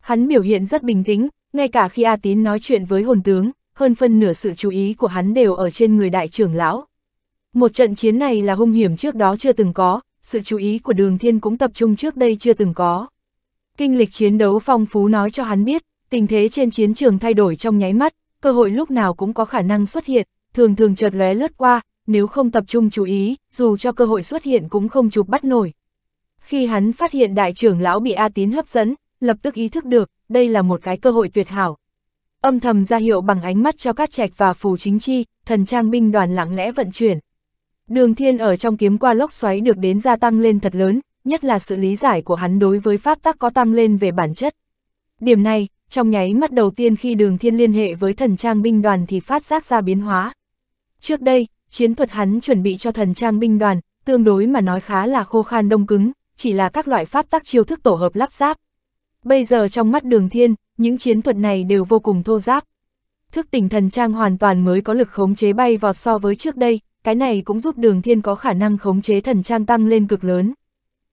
Hắn biểu hiện rất bình tĩnh, ngay cả khi A Tín nói chuyện với hồn tướng, hơn phân nửa sự chú ý của hắn đều ở trên người đại trưởng lão. Một trận chiến này là hung hiểm trước đó chưa từng có, sự chú ý của đường thiên cũng tập trung trước đây chưa từng có. Kinh lịch chiến đấu phong phú nói cho hắn biết, tình thế trên chiến trường thay đổi trong nháy mắt, cơ hội lúc nào cũng có khả năng xuất hiện, thường thường chợt lóe lướt qua, nếu không tập trung chú ý, dù cho cơ hội xuất hiện cũng không chụp bắt nổi. Khi hắn phát hiện đại trưởng lão bị A Tín hấp dẫn, lập tức ý thức được, đây là một cái cơ hội tuyệt hảo. Âm thầm ra hiệu bằng ánh mắt cho các trạch và phù chính chi, thần trang binh đoàn lặng lẽ vận chuyển. Đường thiên ở trong kiếm qua lốc xoáy được đến gia tăng lên thật lớn, nhất là sự lý giải của hắn đối với pháp tắc có tăng lên về bản chất. Điểm này, trong nháy mắt đầu tiên khi đường thiên liên hệ với thần trang binh đoàn thì phát giác ra biến hóa. Trước đây, chiến thuật hắn chuẩn bị cho thần trang binh đoàn, tương đối mà nói khá là khô khan đông cứng, chỉ là các loại pháp tắc chiêu thức tổ hợp lắp ráp. Bây giờ trong mắt đường thiên, những chiến thuật này đều vô cùng thô giáp. Thức tỉnh thần trang hoàn toàn mới có lực khống chế bay vọt so với trước đây, cái này cũng giúp đường thiên có khả năng khống chế thần trang tăng lên cực lớn.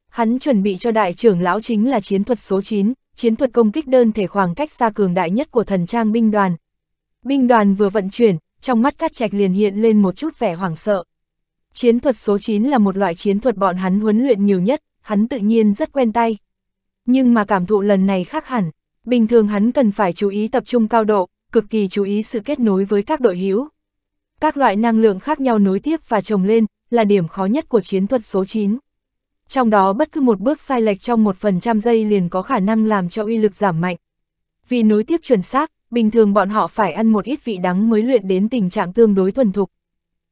Hắn chuẩn bị cho đại trưởng lão chính là chiến thuật số 9, chiến thuật công kích đơn thể khoảng cách xa cường đại nhất của thần trang binh đoàn. Binh đoàn vừa vận chuyển, trong mắt Cát Trạch liền hiện lên một chút vẻ hoảng sợ. Chiến thuật số 9 là một loại chiến thuật bọn hắn huấn luyện nhiều nhất, hắn tự nhiên rất quen tay. Nhưng mà cảm thụ lần này khác hẳn, bình thường hắn cần phải chú ý tập trung cao độ, cực kỳ chú ý sự kết nối với các đội hữu. Các loại năng lượng khác nhau nối tiếp và chồng lên là điểm khó nhất của chiến thuật số 9 trong đó bất cứ một bước sai lệch trong một phần trăm giây liền có khả năng làm cho uy lực giảm mạnh. Vì nối tiếp chuẩn xác, bình thường bọn họ phải ăn một ít vị đắng mới luyện đến tình trạng tương đối thuần thục.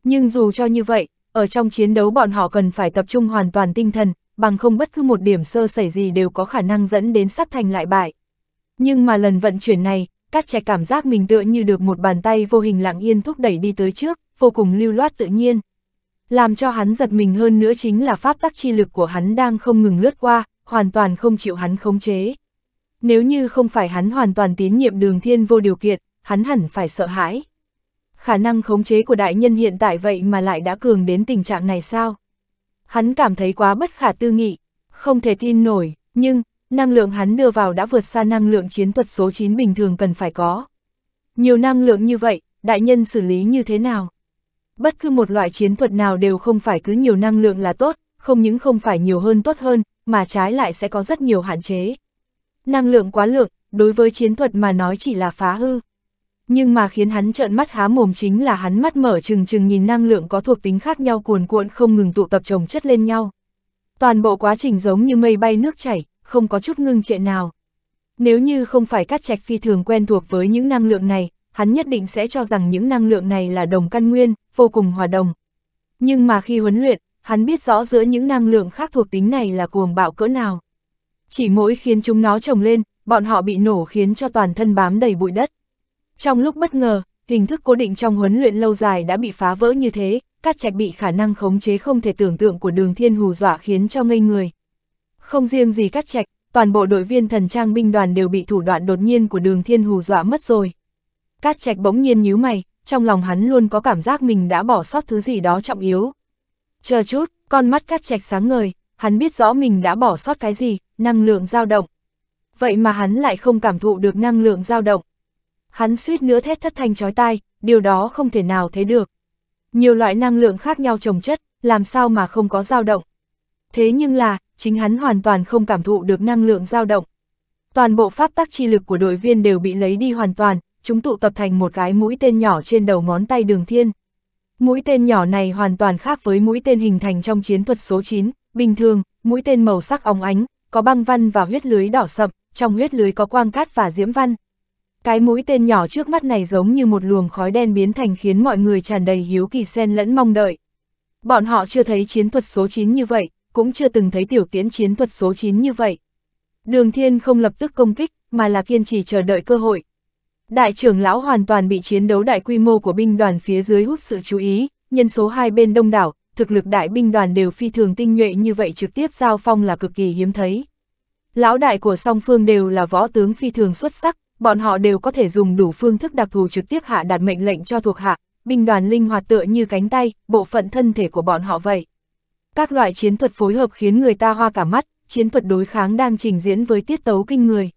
Nhưng dù cho như vậy, ở trong chiến đấu bọn họ cần phải tập trung hoàn toàn tinh thần, bằng không bất cứ một điểm sơ xảy gì đều có khả năng dẫn đến sắp thành lại bại. Nhưng mà lần vận chuyển này, các trẻ cảm giác mình tựa như được một bàn tay vô hình lặng yên thúc đẩy đi tới trước, vô cùng lưu loát tự nhiên, làm cho hắn giật mình hơn nữa chính là pháp tắc chi lực của hắn đang không ngừng lướt qua, hoàn toàn không chịu hắn khống chế. Nếu như không phải hắn hoàn toàn tín nhiệm đường thiên vô điều kiện, hắn hẳn phải sợ hãi. Khả năng khống chế của đại nhân hiện tại vậy mà lại đã cường đến tình trạng này sao? Hắn cảm thấy quá bất khả tư nghị, không thể tin nổi, nhưng, năng lượng hắn đưa vào đã vượt xa năng lượng chiến thuật số 9 bình thường cần phải có. Nhiều năng lượng như vậy, đại nhân xử lý như thế nào? bất cứ một loại chiến thuật nào đều không phải cứ nhiều năng lượng là tốt, không những không phải nhiều hơn tốt hơn, mà trái lại sẽ có rất nhiều hạn chế. Năng lượng quá lượng, đối với chiến thuật mà nói chỉ là phá hư. Nhưng mà khiến hắn trợn mắt há mồm chính là hắn mắt mở chừng chừng nhìn năng lượng có thuộc tính khác nhau cuồn cuộn không ngừng tụ tập chồng chất lên nhau. Toàn bộ quá trình giống như mây bay nước chảy, không có chút ngưng trệ nào. Nếu như không phải các trạch phi thường quen thuộc với những năng lượng này, hắn nhất định sẽ cho rằng những năng lượng này là đồng căn nguyên, vô cùng hòa đồng. Nhưng mà khi huấn luyện, hắn biết rõ giữa những năng lượng khác thuộc tính này là cuồng bạo cỡ nào. Chỉ mỗi khiến chúng nó trồng lên, bọn họ bị nổ khiến cho toàn thân bám đầy bụi đất. Trong lúc bất ngờ, hình thức cố định trong huấn luyện lâu dài đã bị phá vỡ như thế, cát trạch bị khả năng khống chế không thể tưởng tượng của đường thiên hù dọa khiến cho ngây người. Không riêng gì cát trạch, toàn bộ đội viên thần trang binh đoàn đều bị thủ đoạn đột nhiên của đường thiên hù dọa mất rồi. Cát Trạch bỗng nhiên nhíu mày, trong lòng hắn luôn có cảm giác mình đã bỏ sót thứ gì đó trọng yếu. Chờ chút, con mắt Cát Trạch sáng ngời, hắn biết rõ mình đã bỏ sót cái gì, năng lượng dao động. Vậy mà hắn lại không cảm thụ được năng lượng dao động. Hắn suýt nữa thét thất thanh chói tai, điều đó không thể nào thế được. Nhiều loại năng lượng khác nhau trồng chất, làm sao mà không có dao động. Thế nhưng là, chính hắn hoàn toàn không cảm thụ được năng lượng dao động. Toàn bộ pháp tắc chi lực của đội viên đều bị lấy đi hoàn toàn, chúng tụ tập thành một cái mũi tên nhỏ trên đầu ngón tay đường thiên. Mũi tên nhỏ này hoàn toàn khác với mũi tên hình thành trong chiến thuật số 9, bình thường, mũi tên màu sắc óng ánh, có băng văn và huyết lưới đỏ sậm, trong huyết lưới có quang cát và diễm văn. Cái mũi tên nhỏ trước mắt này giống như một luồng khói đen biến thành khiến mọi người tràn đầy hiếu kỳ xen lẫn mong đợi. Bọn họ chưa thấy chiến thuật số 9 như vậy, cũng chưa từng thấy tiểu tiễn chiến thuật số 9 như vậy. Đường Thiên không lập tức công kích, mà là kiên trì chờ đợi cơ hội, Đại trưởng lão hoàn toàn bị chiến đấu đại quy mô của binh đoàn phía dưới hút sự chú ý, nhân số hai bên đông đảo, thực lực đại binh đoàn đều phi thường tinh nhuệ như vậy trực tiếp giao phong là cực kỳ hiếm thấy. Lão đại của song phương đều là võ tướng phi thường xuất sắc, bọn họ đều có thể dùng đủ phương thức đặc thù trực tiếp hạ đạt mệnh lệnh cho thuộc hạ, binh đoàn linh hoạt tựa như cánh tay, bộ phận thân thể của bọn họ vậy. Các loại chiến thuật phối hợp khiến người ta hoa cả mắt, chiến thuật đối kháng đang trình diễn với tiết tấu kinh người.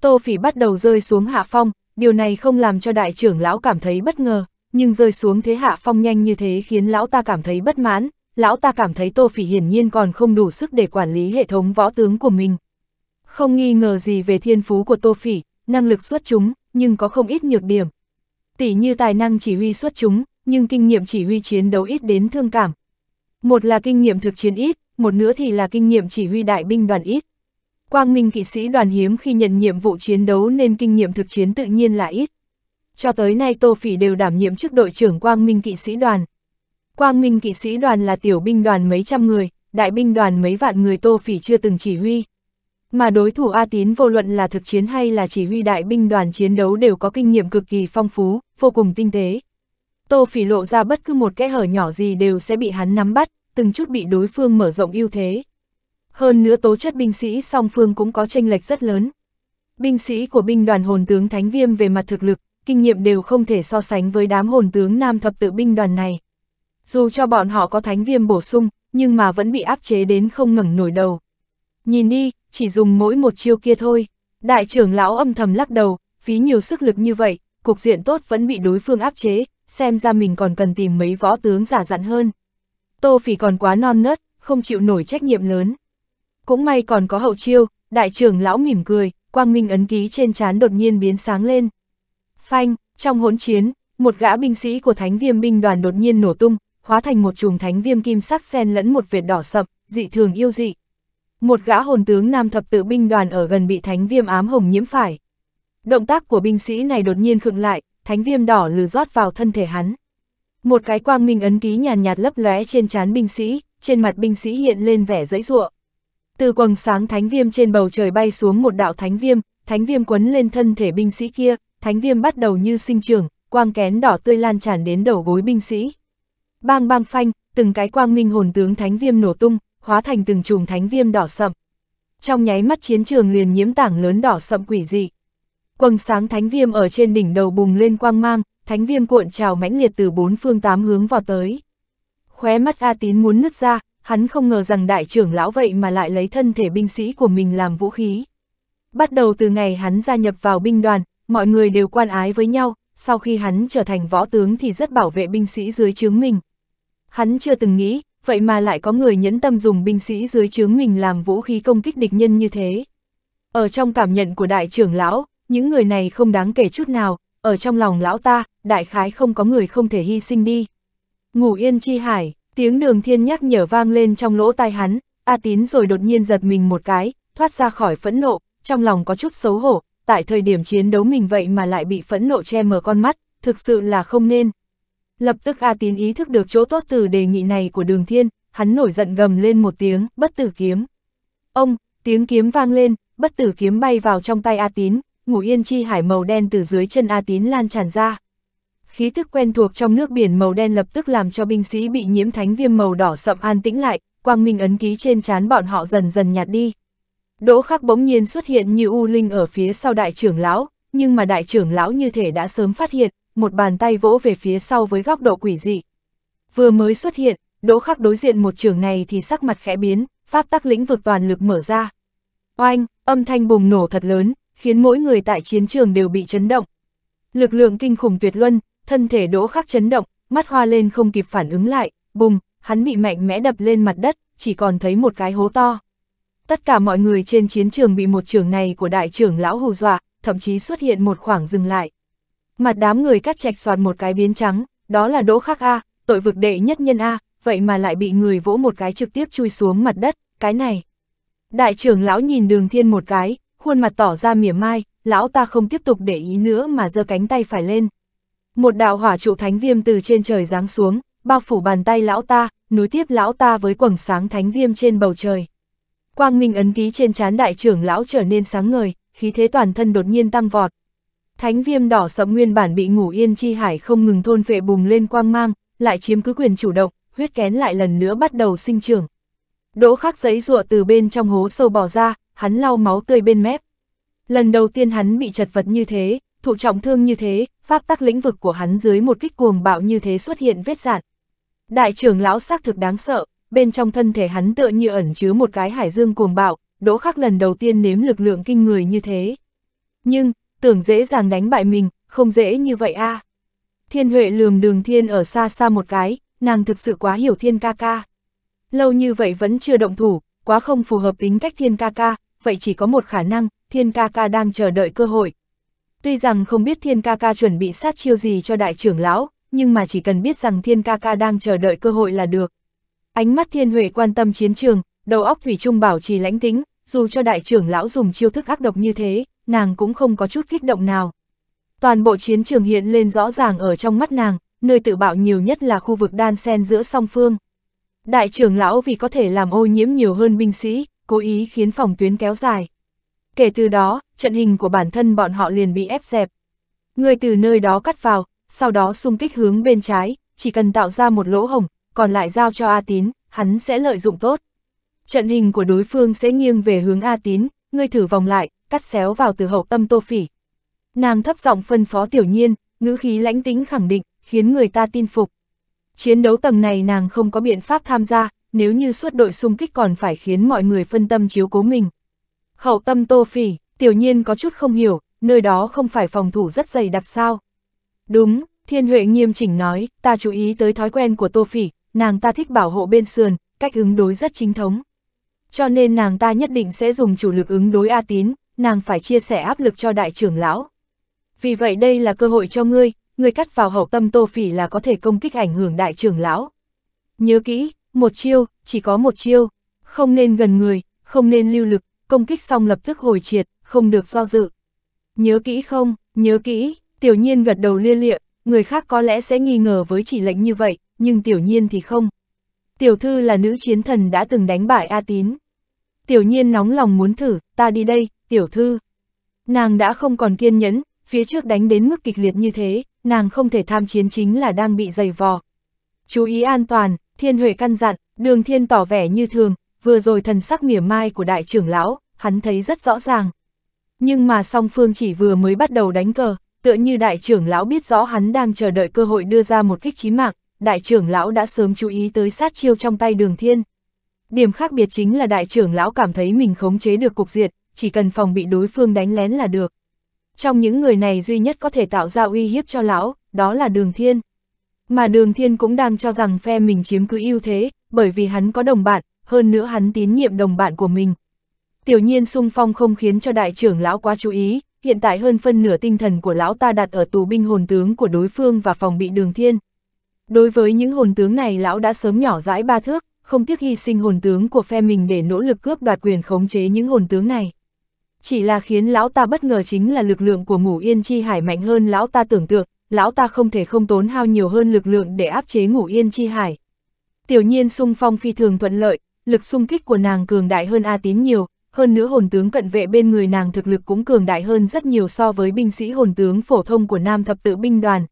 Tô Phỉ bắt đầu rơi xuống hạ phong, điều này không làm cho đại trưởng lão cảm thấy bất ngờ, nhưng rơi xuống thế hạ phong nhanh như thế khiến lão ta cảm thấy bất mãn, lão ta cảm thấy Tô Phỉ hiển nhiên còn không đủ sức để quản lý hệ thống võ tướng của mình. Không nghi ngờ gì về thiên phú của Tô Phỉ, năng lực xuất chúng, nhưng có không ít nhược điểm. Tỷ như tài năng chỉ huy xuất chúng, nhưng kinh nghiệm chỉ huy chiến đấu ít đến thương cảm. Một là kinh nghiệm thực chiến ít, một nữa thì là kinh nghiệm chỉ huy đại binh đoàn ít. Quang Minh kỵ sĩ đoàn hiếm khi nhận nhiệm vụ chiến đấu nên kinh nghiệm thực chiến tự nhiên là ít. Cho tới nay Tô Phỉ đều đảm nhiệm chức đội trưởng Quang Minh kỵ sĩ đoàn. Quang Minh kỵ sĩ đoàn là tiểu binh đoàn mấy trăm người, đại binh đoàn mấy vạn người Tô Phỉ chưa từng chỉ huy. Mà đối thủ A Tín vô luận là thực chiến hay là chỉ huy đại binh đoàn chiến đấu đều có kinh nghiệm cực kỳ phong phú, vô cùng tinh tế. Tô Phỉ lộ ra bất cứ một kẽ hở nhỏ gì đều sẽ bị hắn nắm bắt, từng chút bị đối phương mở rộng ưu thế. Hơn nữa tố chất binh sĩ song phương cũng có tranh lệch rất lớn. Binh sĩ của binh đoàn hồn tướng Thánh Viêm về mặt thực lực, kinh nghiệm đều không thể so sánh với đám hồn tướng nam thập tự binh đoàn này. Dù cho bọn họ có Thánh Viêm bổ sung, nhưng mà vẫn bị áp chế đến không ngẩng nổi đầu. Nhìn đi, chỉ dùng mỗi một chiêu kia thôi. Đại trưởng lão âm thầm lắc đầu, phí nhiều sức lực như vậy, cục diện tốt vẫn bị đối phương áp chế, xem ra mình còn cần tìm mấy võ tướng giả dặn hơn. Tô Phỉ còn quá non nớt, không chịu nổi trách nhiệm lớn. Cũng may còn có hậu chiêu, đại trưởng lão mỉm cười, quang minh ấn ký trên trán đột nhiên biến sáng lên. Phanh, trong hỗn chiến, một gã binh sĩ của thánh viêm binh đoàn đột nhiên nổ tung, hóa thành một chùm thánh viêm kim sắc xen lẫn một vệt đỏ sậm, dị thường yêu dị. Một gã hồn tướng nam thập tự binh đoàn ở gần bị thánh viêm ám hồng nhiễm phải. Động tác của binh sĩ này đột nhiên khựng lại, thánh viêm đỏ lừ rót vào thân thể hắn. Một cái quang minh ấn ký nhàn nhạt lấp lóe trên trán binh sĩ, trên mặt binh sĩ hiện lên vẻ dãy ruộng. Từ quầng sáng thánh viêm trên bầu trời bay xuống một đạo thánh viêm, thánh viêm quấn lên thân thể binh sĩ kia, thánh viêm bắt đầu như sinh trưởng, quang kén đỏ tươi lan tràn đến đầu gối binh sĩ. Bang bang phanh, từng cái quang minh hồn tướng thánh viêm nổ tung, hóa thành từng chùm thánh viêm đỏ sậm. Trong nháy mắt chiến trường liền nhiễm tảng lớn đỏ sậm quỷ dị. Quầng sáng thánh viêm ở trên đỉnh đầu bùng lên quang mang, thánh viêm cuộn trào mãnh liệt từ bốn phương tám hướng vào tới. Khóe mắt A Tín muốn nứt ra, hắn không ngờ rằng đại trưởng lão vậy mà lại lấy thân thể binh sĩ của mình làm vũ khí. Bắt đầu từ ngày hắn gia nhập vào binh đoàn, mọi người đều quan ái với nhau, sau khi hắn trở thành võ tướng thì rất bảo vệ binh sĩ dưới chướng mình. Hắn chưa từng nghĩ, vậy mà lại có người nhẫn tâm dùng binh sĩ dưới chướng mình làm vũ khí công kích địch nhân như thế. Ở trong cảm nhận của đại trưởng lão, những người này không đáng kể chút nào, ở trong lòng lão ta, đại khái không có người không thể hy sinh đi. Ngủ yên chi hải Tiếng đường thiên nhắc nhở vang lên trong lỗ tai hắn, A Tín rồi đột nhiên giật mình một cái, thoát ra khỏi phẫn nộ, trong lòng có chút xấu hổ, tại thời điểm chiến đấu mình vậy mà lại bị phẫn nộ che mờ con mắt, thực sự là không nên. Lập tức A Tín ý thức được chỗ tốt từ đề nghị này của đường thiên, hắn nổi giận gầm lên một tiếng, bất tử kiếm. Ông, tiếng kiếm vang lên, bất tử kiếm bay vào trong tay A Tín, ngủ yên chi hải màu đen từ dưới chân A Tín lan tràn ra khí thức quen thuộc trong nước biển màu đen lập tức làm cho binh sĩ bị nhiễm thánh viêm màu đỏ sậm an tĩnh lại, quang minh ấn ký trên trán bọn họ dần dần nhạt đi. Đỗ khắc bỗng nhiên xuất hiện như U Linh ở phía sau đại trưởng lão, nhưng mà đại trưởng lão như thể đã sớm phát hiện, một bàn tay vỗ về phía sau với góc độ quỷ dị. Vừa mới xuất hiện, đỗ khắc đối diện một trưởng này thì sắc mặt khẽ biến, pháp tắc lĩnh vực toàn lực mở ra. Oanh, âm thanh bùng nổ thật lớn, khiến mỗi người tại chiến trường đều bị chấn động. Lực lượng kinh khủng tuyệt luân, thân thể đỗ khắc chấn động, mắt hoa lên không kịp phản ứng lại, bùng, hắn bị mạnh mẽ đập lên mặt đất, chỉ còn thấy một cái hố to. Tất cả mọi người trên chiến trường bị một trường này của đại trưởng lão hù dọa, thậm chí xuất hiện một khoảng dừng lại. Mặt đám người cắt chạch soạt một cái biến trắng, đó là đỗ khắc A, tội vực đệ nhất nhân A, vậy mà lại bị người vỗ một cái trực tiếp chui xuống mặt đất, cái này. Đại trưởng lão nhìn đường thiên một cái, khuôn mặt tỏ ra mỉa mai, lão ta không tiếp tục để ý nữa mà giơ cánh tay phải lên. Một đạo hỏa trụ thánh viêm từ trên trời giáng xuống, bao phủ bàn tay lão ta, nối tiếp lão ta với quầng sáng thánh viêm trên bầu trời. Quang minh ấn ký trên trán đại trưởng lão trở nên sáng ngời, khí thế toàn thân đột nhiên tăng vọt. Thánh viêm đỏ sẫm nguyên bản bị ngủ yên chi hải không ngừng thôn phệ bùng lên quang mang, lại chiếm cứ quyền chủ động, huyết kén lại lần nữa bắt đầu sinh trưởng. Đỗ khắc giấy rụa từ bên trong hố sâu bỏ ra, hắn lau máu tươi bên mép. Lần đầu tiên hắn bị chật vật như thế, thụ trọng thương như thế, pháp tắc lĩnh vực của hắn dưới một kích cuồng bạo như thế xuất hiện vết dạn. Đại trưởng lão xác thực đáng sợ, bên trong thân thể hắn tựa như ẩn chứa một cái hải dương cuồng bạo, đỗ khắc lần đầu tiên nếm lực lượng kinh người như thế. Nhưng, tưởng dễ dàng đánh bại mình, không dễ như vậy a. À. Thiên Huệ lườm đường thiên ở xa xa một cái, nàng thực sự quá hiểu thiên ca ca. Lâu như vậy vẫn chưa động thủ, quá không phù hợp tính cách thiên ca ca, vậy chỉ có một khả năng, thiên ca ca đang chờ đợi cơ hội, Tuy rằng không biết Thiên ca ca chuẩn bị sát chiêu gì cho đại trưởng lão, nhưng mà chỉ cần biết rằng Thiên ca ca đang chờ đợi cơ hội là được. Ánh mắt Thiên Huệ quan tâm chiến trường, đầu óc Thủy Trung bảo trì lãnh tính, dù cho đại trưởng lão dùng chiêu thức ác độc như thế, nàng cũng không có chút kích động nào. Toàn bộ chiến trường hiện lên rõ ràng ở trong mắt nàng, nơi tự bạo nhiều nhất là khu vực đan sen giữa song phương. Đại trưởng lão vì có thể làm ô nhiễm nhiều hơn binh sĩ, cố ý khiến phòng tuyến kéo dài. Kể từ đó, trận hình của bản thân bọn họ liền bị ép dẹp. Người từ nơi đó cắt vào, sau đó xung kích hướng bên trái, chỉ cần tạo ra một lỗ hổng, còn lại giao cho A Tín, hắn sẽ lợi dụng tốt. Trận hình của đối phương sẽ nghiêng về hướng A Tín, ngươi thử vòng lại, cắt xéo vào từ hậu tâm Tô Phỉ. Nàng thấp giọng phân phó tiểu nhiên, ngữ khí lãnh tính khẳng định, khiến người ta tin phục. Chiến đấu tầng này nàng không có biện pháp tham gia, nếu như suốt đội xung kích còn phải khiến mọi người phân tâm chiếu cố mình. Hậu tâm Tô Phỉ, tiểu nhiên có chút không hiểu, nơi đó không phải phòng thủ rất dày đặc sao. Đúng, Thiên Huệ nghiêm chỉnh nói, ta chú ý tới thói quen của Tô Phỉ, nàng ta thích bảo hộ bên sườn, cách ứng đối rất chính thống. Cho nên nàng ta nhất định sẽ dùng chủ lực ứng đối A Tín, nàng phải chia sẻ áp lực cho đại trưởng lão. Vì vậy đây là cơ hội cho ngươi, ngươi cắt vào hậu tâm Tô Phỉ là có thể công kích ảnh hưởng đại trưởng lão. Nhớ kỹ, một chiêu, chỉ có một chiêu, không nên gần người, không nên lưu lực, công kích xong lập tức hồi triệt, không được do dự. Nhớ kỹ không, nhớ kỹ, tiểu nhiên gật đầu lia lịa, người khác có lẽ sẽ nghi ngờ với chỉ lệnh như vậy, nhưng tiểu nhiên thì không. Tiểu thư là nữ chiến thần đã từng đánh bại A Tín. Tiểu nhiên nóng lòng muốn thử, ta đi đây, tiểu thư. Nàng đã không còn kiên nhẫn, phía trước đánh đến mức kịch liệt như thế, nàng không thể tham chiến chính là đang bị dày vò. Chú ý an toàn, thiên huệ căn dặn, đường thiên tỏ vẻ như thường, vừa rồi thần sắc mỉa mai của đại trưởng lão, hắn thấy rất rõ ràng. Nhưng mà song phương chỉ vừa mới bắt đầu đánh cờ, tựa như đại trưởng lão biết rõ hắn đang chờ đợi cơ hội đưa ra một kích chí mạng, đại trưởng lão đã sớm chú ý tới sát chiêu trong tay đường thiên. Điểm khác biệt chính là đại trưởng lão cảm thấy mình khống chế được cục diệt, chỉ cần phòng bị đối phương đánh lén là được. Trong những người này duy nhất có thể tạo ra uy hiếp cho lão, đó là đường thiên. Mà đường thiên cũng đang cho rằng phe mình chiếm cứ ưu thế, bởi vì hắn có đồng bạn, hơn nữa hắn tín nhiệm đồng bạn của mình, Tiểu nhiên sung phong không khiến cho đại trưởng lão quá chú ý, hiện tại hơn phân nửa tinh thần của lão ta đặt ở tù binh hồn tướng của đối phương và phòng bị đường thiên. Đối với những hồn tướng này lão đã sớm nhỏ rãi ba thước, không tiếc hy sinh hồn tướng của phe mình để nỗ lực cướp đoạt quyền khống chế những hồn tướng này. Chỉ là khiến lão ta bất ngờ chính là lực lượng của ngủ yên chi hải mạnh hơn lão ta tưởng tượng, lão ta không thể không tốn hao nhiều hơn lực lượng để áp chế ngủ yên chi hải. Tiểu nhiên sung phong phi thường thuận lợi, lực sung kích của nàng cường đại hơn A tín nhiều, hơn nữa hồn tướng cận vệ bên người nàng thực lực cũng cường đại hơn rất nhiều so với binh sĩ hồn tướng phổ thông của nam thập tự binh đoàn.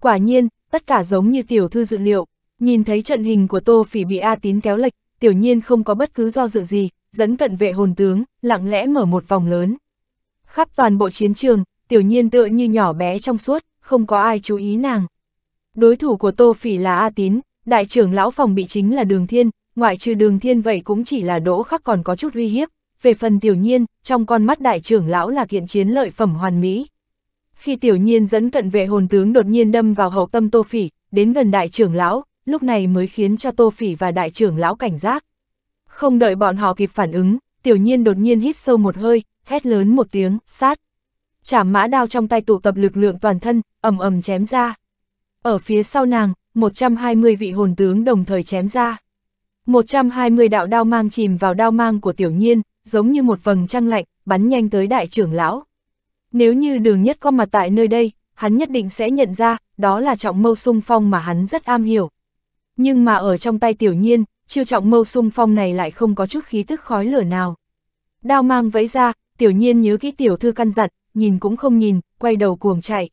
Quả nhiên, tất cả giống như tiểu thư dự liệu, nhìn thấy trận hình của Tô Phỉ bị A Tín kéo lệch, tiểu nhiên không có bất cứ do dự gì, dẫn cận vệ hồn tướng, lặng lẽ mở một vòng lớn. Khắp toàn bộ chiến trường, tiểu nhiên tựa như nhỏ bé trong suốt, không có ai chú ý nàng. Đối thủ của Tô Phỉ là A Tín, đại trưởng lão phòng bị chính là Đường Thiên, ngoại trừ Đường Thiên vậy cũng chỉ là Đỗ Khắc còn có chút uy hiếp về phần tiểu nhiên, trong con mắt đại trưởng lão là kiện chiến lợi phẩm hoàn mỹ. Khi tiểu nhiên dẫn cận vệ hồn tướng đột nhiên đâm vào hậu tâm Tô Phỉ, đến gần đại trưởng lão, lúc này mới khiến cho Tô Phỉ và đại trưởng lão cảnh giác. Không đợi bọn họ kịp phản ứng, tiểu nhiên đột nhiên hít sâu một hơi, hét lớn một tiếng, sát. Chảm mã đao trong tay tụ tập lực lượng toàn thân, ầm ầm chém ra. Ở phía sau nàng, 120 vị hồn tướng đồng thời chém ra. 120 đạo đao mang chìm vào đao mang của tiểu nhiên, giống như một vầng trăng lạnh, bắn nhanh tới đại trưởng lão. Nếu như đường nhất có mặt tại nơi đây, hắn nhất định sẽ nhận ra, đó là trọng mâu sung phong mà hắn rất am hiểu. Nhưng mà ở trong tay tiểu nhiên, chiêu trọng mâu sung phong này lại không có chút khí tức khói lửa nào. Đao mang vẫy ra, tiểu nhiên nhớ kỹ tiểu thư căn dặn, nhìn cũng không nhìn, quay đầu cuồng chạy.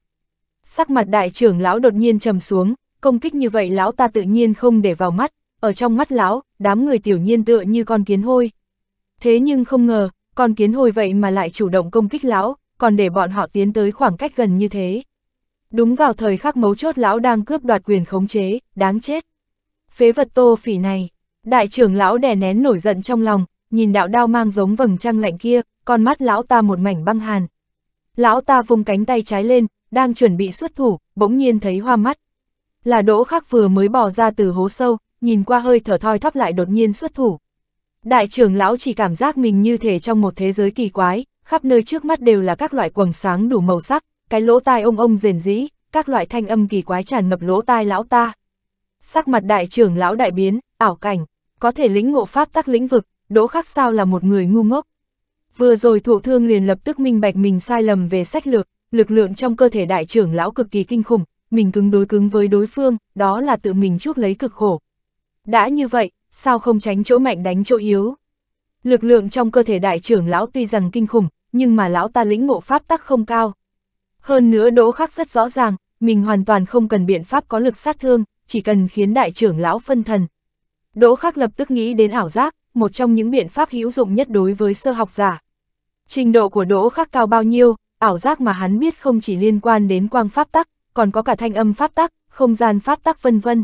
Sắc mặt đại trưởng lão đột nhiên trầm xuống, công kích như vậy lão ta tự nhiên không để vào mắt, ở trong mắt lão, đám người tiểu nhiên tựa như con kiến hôi thế nhưng không ngờ, con kiến hồi vậy mà lại chủ động công kích lão, còn để bọn họ tiến tới khoảng cách gần như thế. Đúng vào thời khắc mấu chốt lão đang cướp đoạt quyền khống chế, đáng chết. Phế vật tô phỉ này, đại trưởng lão đè nén nổi giận trong lòng, nhìn đạo đao mang giống vầng trăng lạnh kia, con mắt lão ta một mảnh băng hàn. Lão ta vùng cánh tay trái lên, đang chuẩn bị xuất thủ, bỗng nhiên thấy hoa mắt. Là đỗ khắc vừa mới bỏ ra từ hố sâu, nhìn qua hơi thở thoi thóp lại đột nhiên xuất thủ. Đại trưởng lão chỉ cảm giác mình như thể trong một thế giới kỳ quái, khắp nơi trước mắt đều là các loại quầng sáng đủ màu sắc, cái lỗ tai ông ông rền rĩ, các loại thanh âm kỳ quái tràn ngập lỗ tai lão ta. Sắc mặt đại trưởng lão đại biến, ảo cảnh, có thể lĩnh ngộ pháp tắc lĩnh vực, đỗ khắc sao là một người ngu ngốc. Vừa rồi thụ thương liền lập tức minh bạch mình sai lầm về sách lược, lực lượng trong cơ thể đại trưởng lão cực kỳ kinh khủng, mình cứng đối cứng với đối phương, đó là tự mình chuốc lấy cực khổ. Đã như vậy, sao không tránh chỗ mạnh đánh chỗ yếu. Lực lượng trong cơ thể đại trưởng lão tuy rằng kinh khủng, nhưng mà lão ta lĩnh ngộ pháp tắc không cao. Hơn nữa đỗ khắc rất rõ ràng, mình hoàn toàn không cần biện pháp có lực sát thương, chỉ cần khiến đại trưởng lão phân thần. Đỗ khắc lập tức nghĩ đến ảo giác, một trong những biện pháp hữu dụng nhất đối với sơ học giả. Trình độ của đỗ khắc cao bao nhiêu, ảo giác mà hắn biết không chỉ liên quan đến quang pháp tắc, còn có cả thanh âm pháp tắc, không gian pháp tắc vân vân.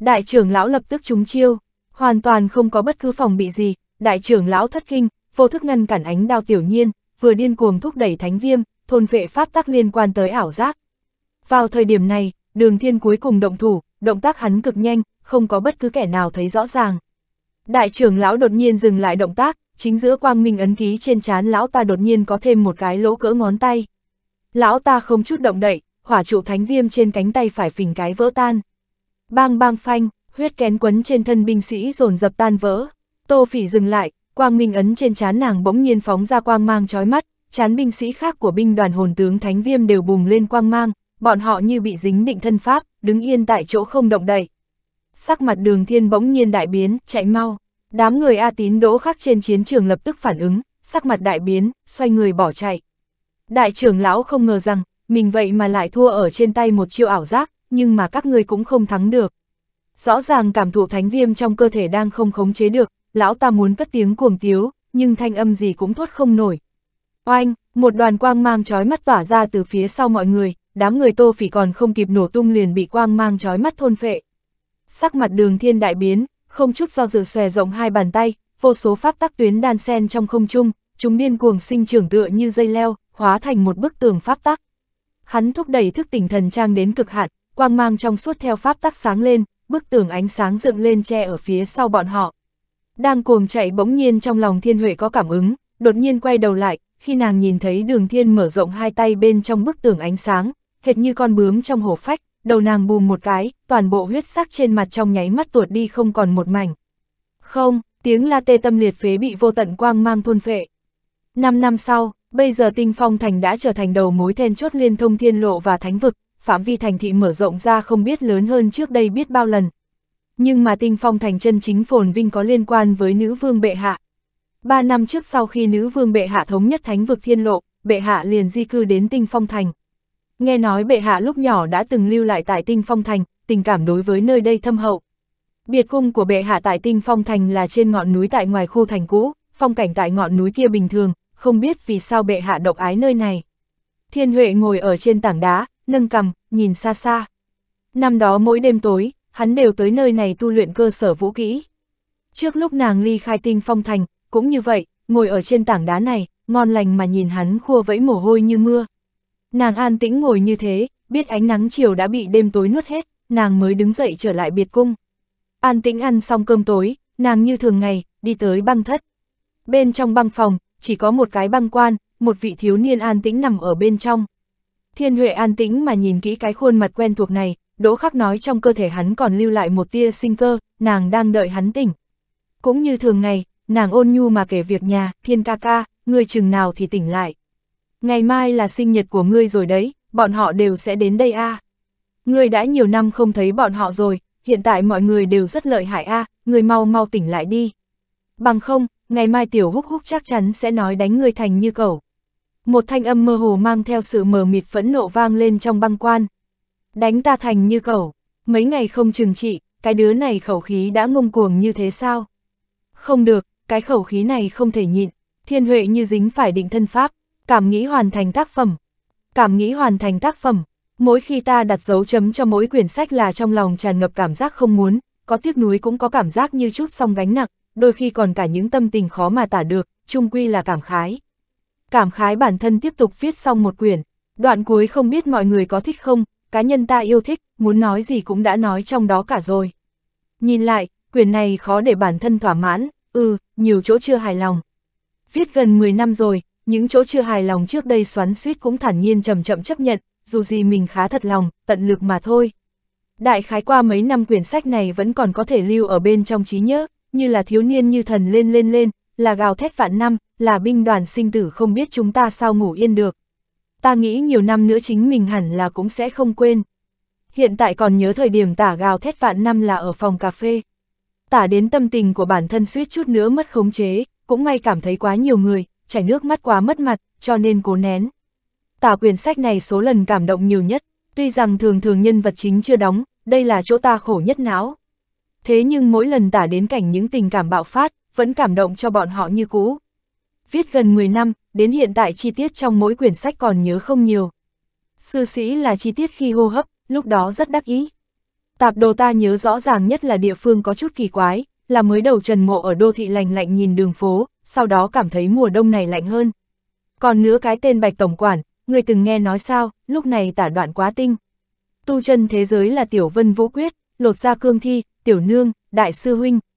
Đại trưởng lão lập tức trúng chiêu hoàn toàn không có bất cứ phòng bị gì, đại trưởng lão thất kinh, vô thức ngăn cản ánh đao tiểu nhiên, vừa điên cuồng thúc đẩy thánh viêm, thôn vệ pháp tắc liên quan tới ảo giác. Vào thời điểm này, đường thiên cuối cùng động thủ, động tác hắn cực nhanh, không có bất cứ kẻ nào thấy rõ ràng. Đại trưởng lão đột nhiên dừng lại động tác, chính giữa quang minh ấn ký trên trán lão ta đột nhiên có thêm một cái lỗ cỡ ngón tay. Lão ta không chút động đậy, hỏa trụ thánh viêm trên cánh tay phải phình cái vỡ tan. Bang bang phanh, huyết kén quấn trên thân binh sĩ dồn dập tan vỡ. Tô Phỉ dừng lại, quang minh ấn trên trán nàng bỗng nhiên phóng ra quang mang chói mắt, chán binh sĩ khác của binh đoàn hồn tướng Thánh Viêm đều bùng lên quang mang, bọn họ như bị dính định thân pháp, đứng yên tại chỗ không động đậy. Sắc mặt Đường Thiên bỗng nhiên đại biến, chạy mau. Đám người A Tín Đỗ khác trên chiến trường lập tức phản ứng, sắc mặt đại biến, xoay người bỏ chạy. Đại trưởng lão không ngờ rằng, mình vậy mà lại thua ở trên tay một chiêu ảo giác, nhưng mà các ngươi cũng không thắng được rõ ràng cảm thụ thánh viêm trong cơ thể đang không khống chế được, lão ta muốn cất tiếng cuồng tiếu, nhưng thanh âm gì cũng thốt không nổi. Oanh, một đoàn quang mang chói mắt tỏa ra từ phía sau mọi người, đám người tô phỉ còn không kịp nổ tung liền bị quang mang chói mắt thôn phệ. Sắc mặt đường thiên đại biến, không chút do dự xòe rộng hai bàn tay, vô số pháp tắc tuyến đan sen trong không trung, chúng điên cuồng sinh trưởng tựa như dây leo, hóa thành một bức tường pháp tắc. Hắn thúc đẩy thức tỉnh thần trang đến cực hạn, quang mang trong suốt theo pháp tắc sáng lên, bức tường ánh sáng dựng lên che ở phía sau bọn họ. Đang cuồng chạy bỗng nhiên trong lòng Thiên Huệ có cảm ứng, đột nhiên quay đầu lại, khi nàng nhìn thấy đường thiên mở rộng hai tay bên trong bức tường ánh sáng, hệt như con bướm trong hồ phách, đầu nàng bùm một cái, toàn bộ huyết sắc trên mặt trong nháy mắt tuột đi không còn một mảnh. Không, tiếng la tê tâm liệt phế bị vô tận quang mang thôn phệ. Năm năm sau, bây giờ tinh phong thành đã trở thành đầu mối then chốt liên thông thiên lộ và thánh vực, phạm vi thành thị mở rộng ra không biết lớn hơn trước đây biết bao lần. Nhưng mà tinh phong thành chân chính phồn vinh có liên quan với nữ vương bệ hạ. Ba năm trước sau khi nữ vương bệ hạ thống nhất thánh vực thiên lộ, bệ hạ liền di cư đến tinh phong thành. Nghe nói bệ hạ lúc nhỏ đã từng lưu lại tại tinh phong thành, tình cảm đối với nơi đây thâm hậu. Biệt cung của bệ hạ tại tinh phong thành là trên ngọn núi tại ngoài khu thành cũ, phong cảnh tại ngọn núi kia bình thường, không biết vì sao bệ hạ độc ái nơi này. Thiên Huệ ngồi ở trên tảng đá, nâng cằm, nhìn xa xa. Năm đó mỗi đêm tối, hắn đều tới nơi này tu luyện cơ sở vũ kỹ. Trước lúc nàng ly khai tinh phong thành, cũng như vậy, ngồi ở trên tảng đá này, ngon lành mà nhìn hắn khua vẫy mồ hôi như mưa. Nàng an tĩnh ngồi như thế, biết ánh nắng chiều đã bị đêm tối nuốt hết, nàng mới đứng dậy trở lại biệt cung. An tĩnh ăn xong cơm tối, nàng như thường ngày, đi tới băng thất. Bên trong băng phòng, chỉ có một cái băng quan, một vị thiếu niên an tĩnh nằm ở bên trong, Thiên Huệ an tĩnh mà nhìn kỹ cái khuôn mặt quen thuộc này, Đỗ Khắc nói trong cơ thể hắn còn lưu lại một tia sinh cơ, nàng đang đợi hắn tỉnh. Cũng như thường ngày, nàng ôn nhu mà kể việc nhà, Thiên ca ca, ngươi chừng nào thì tỉnh lại. Ngày mai là sinh nhật của ngươi rồi đấy, bọn họ đều sẽ đến đây a. À. Ngươi đã nhiều năm không thấy bọn họ rồi, hiện tại mọi người đều rất lợi hại a, à, ngươi mau mau tỉnh lại đi. Bằng không, ngày mai tiểu húc húc chắc chắn sẽ nói đánh ngươi thành như cẩu. Một thanh âm mơ hồ mang theo sự mờ mịt phẫn nộ vang lên trong băng quan. Đánh ta thành như cẩu, mấy ngày không chừng trị, cái đứa này khẩu khí đã ngông cuồng như thế sao? Không được, cái khẩu khí này không thể nhịn, thiên huệ như dính phải định thân pháp, cảm nghĩ hoàn thành tác phẩm. Cảm nghĩ hoàn thành tác phẩm, mỗi khi ta đặt dấu chấm cho mỗi quyển sách là trong lòng tràn ngập cảm giác không muốn, có tiếc nuối cũng có cảm giác như chút song gánh nặng, đôi khi còn cả những tâm tình khó mà tả được, chung quy là cảm khái cảm khái bản thân tiếp tục viết xong một quyển. Đoạn cuối không biết mọi người có thích không, cá nhân ta yêu thích, muốn nói gì cũng đã nói trong đó cả rồi. Nhìn lại, quyển này khó để bản thân thỏa mãn, ừ, nhiều chỗ chưa hài lòng. Viết gần 10 năm rồi, những chỗ chưa hài lòng trước đây xoắn suýt cũng thản nhiên chậm chậm chấp nhận, dù gì mình khá thật lòng, tận lực mà thôi. Đại khái qua mấy năm quyển sách này vẫn còn có thể lưu ở bên trong trí nhớ, như là thiếu niên như thần lên lên lên, là gào thét vạn năm, là binh đoàn sinh tử không biết chúng ta sao ngủ yên được. Ta nghĩ nhiều năm nữa chính mình hẳn là cũng sẽ không quên. Hiện tại còn nhớ thời điểm tả gào thét vạn năm là ở phòng cà phê. Tả đến tâm tình của bản thân suýt chút nữa mất khống chế, cũng may cảm thấy quá nhiều người, chảy nước mắt quá mất mặt, cho nên cố nén. Tả quyển sách này số lần cảm động nhiều nhất, tuy rằng thường thường nhân vật chính chưa đóng, đây là chỗ ta khổ nhất não. Thế nhưng mỗi lần tả đến cảnh những tình cảm bạo phát, vẫn cảm động cho bọn họ như cũ. Viết gần 10 năm, đến hiện tại chi tiết trong mỗi quyển sách còn nhớ không nhiều. Sư sĩ là chi tiết khi hô hấp, lúc đó rất đắc ý. Tạp đồ ta nhớ rõ ràng nhất là địa phương có chút kỳ quái, là mới đầu trần mộ ở đô thị lành lạnh nhìn đường phố, sau đó cảm thấy mùa đông này lạnh hơn. Còn nữa cái tên Bạch Tổng Quản, người từng nghe nói sao, lúc này tả đoạn quá tinh. Tu chân thế giới là Tiểu Vân Vũ Quyết, Lột ra Cương Thi, Tiểu Nương, Đại Sư Huynh,